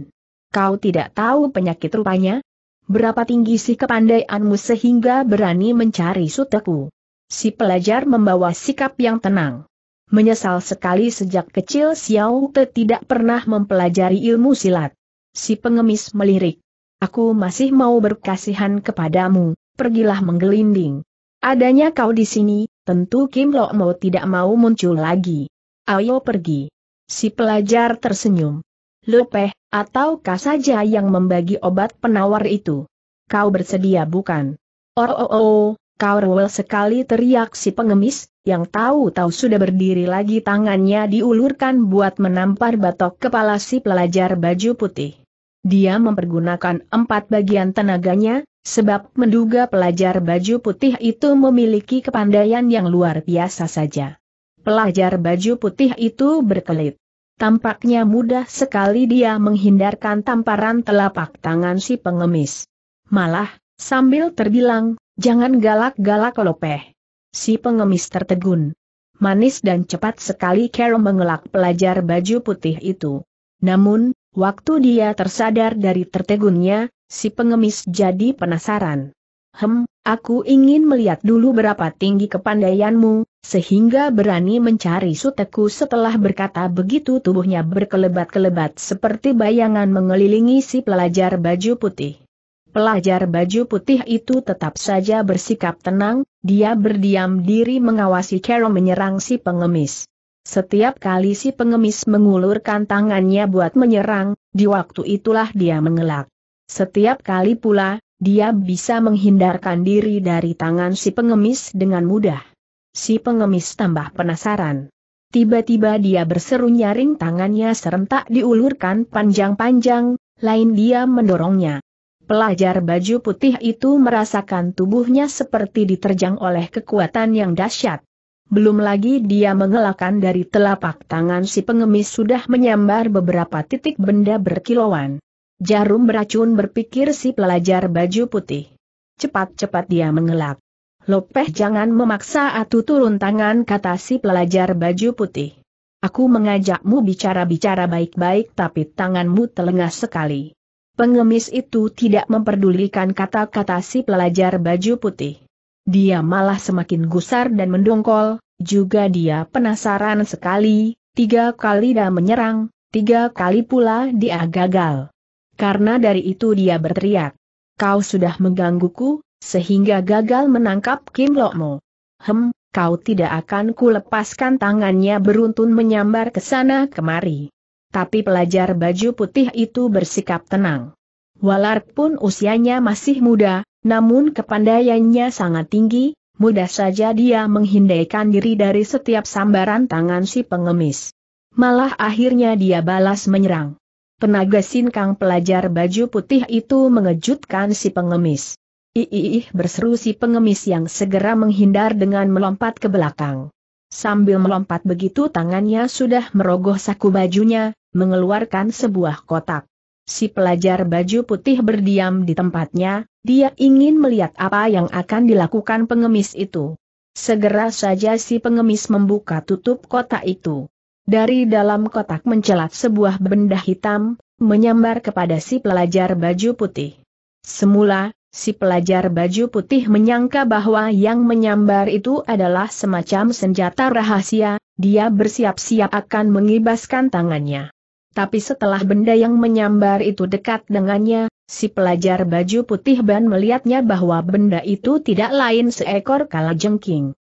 Kau tidak tahu penyakit rupanya? Berapa tinggi sih kepandaianmu sehingga berani mencari suteku? si pelajar membawa sikap yang tenang. Menyesal sekali sejak kecil Xiao Te tidak pernah mempelajari ilmu silat. Si pengemis melirik. Aku masih mau berkasihan kepadamu, pergilah menggelinding. Adanya kau di sini, tentu Kim Lo mau tidak mau muncul lagi. Ayo pergi. Si pelajar tersenyum. Lopeh, ataukah saja yang membagi obat penawar itu? Kau bersedia bukan? Oh oh oh, Kau rewel sekali teriak si pengemis, yang tahu-tahu sudah berdiri lagi tangannya diulurkan buat menampar batok kepala si pelajar baju putih. Dia mempergunakan empat bagian tenaganya, sebab menduga pelajar baju putih itu memiliki kepandaian yang luar biasa saja. Pelajar baju putih itu berkelit. Tampaknya mudah sekali dia menghindarkan tamparan telapak tangan si pengemis. Malah, sambil terbilang, Jangan galak-galak lopeh. Si pengemis tertegun. Manis dan cepat sekali Carol mengelak pelajar baju putih itu. Namun, waktu dia tersadar dari tertegunnya, si pengemis jadi penasaran. Hem, aku ingin melihat dulu berapa tinggi kepandaianmu, sehingga berani mencari suteku setelah berkata begitu tubuhnya berkelebat-kelebat seperti bayangan mengelilingi si pelajar baju putih. Pelajar baju putih itu tetap saja bersikap tenang, dia berdiam diri mengawasi Carol menyerang si pengemis. Setiap kali si pengemis mengulurkan tangannya buat menyerang, di waktu itulah dia mengelak. Setiap kali pula, dia bisa menghindarkan diri dari tangan si pengemis dengan mudah. Si pengemis tambah penasaran. Tiba-tiba dia berseru nyaring tangannya serentak diulurkan panjang-panjang, lain dia mendorongnya. Pelajar baju putih itu merasakan tubuhnya seperti diterjang oleh kekuatan yang dahsyat. Belum lagi dia mengelakkan dari telapak tangan si pengemis sudah menyambar beberapa titik benda berkilauan. Jarum beracun berpikir si pelajar baju putih. Cepat-cepat dia mengelak. Lopeh jangan memaksa atu turun tangan kata si pelajar baju putih. Aku mengajakmu bicara-bicara baik-baik tapi tanganmu telengah sekali. Pengemis itu tidak memperdulikan kata-kata si pelajar baju putih. Dia malah semakin gusar dan mendongkol, juga dia penasaran sekali, tiga kali dia menyerang, tiga kali pula dia gagal. Karena dari itu dia berteriak. Kau sudah menggangguku, sehingga gagal menangkap Kim Lokmo. Hem, kau tidak akan kulepaskan tangannya beruntun menyambar ke sana kemari tapi pelajar baju putih itu bersikap tenang. Walaupun usianya masih muda, namun kepandaiannya sangat tinggi, mudah saja dia menghindarkan diri dari setiap sambaran tangan si pengemis. Malah akhirnya dia balas menyerang. Penaga sinkang pelajar baju putih itu mengejutkan si pengemis. Iih berseru si pengemis yang segera menghindar dengan melompat ke belakang. Sambil melompat begitu tangannya sudah merogoh saku bajunya, mengeluarkan sebuah kotak. Si pelajar baju putih berdiam di tempatnya, dia ingin melihat apa yang akan dilakukan pengemis itu. Segera saja si pengemis membuka tutup kotak itu. Dari dalam kotak mencelat sebuah benda hitam, menyambar kepada si pelajar baju putih. Semula, si pelajar baju putih menyangka bahwa yang menyambar itu adalah semacam senjata rahasia, dia bersiap-siap akan mengibaskan tangannya tapi setelah benda yang menyambar itu dekat dengannya, si pelajar baju putih ban melihatnya bahwa benda itu tidak lain seekor kalajengking.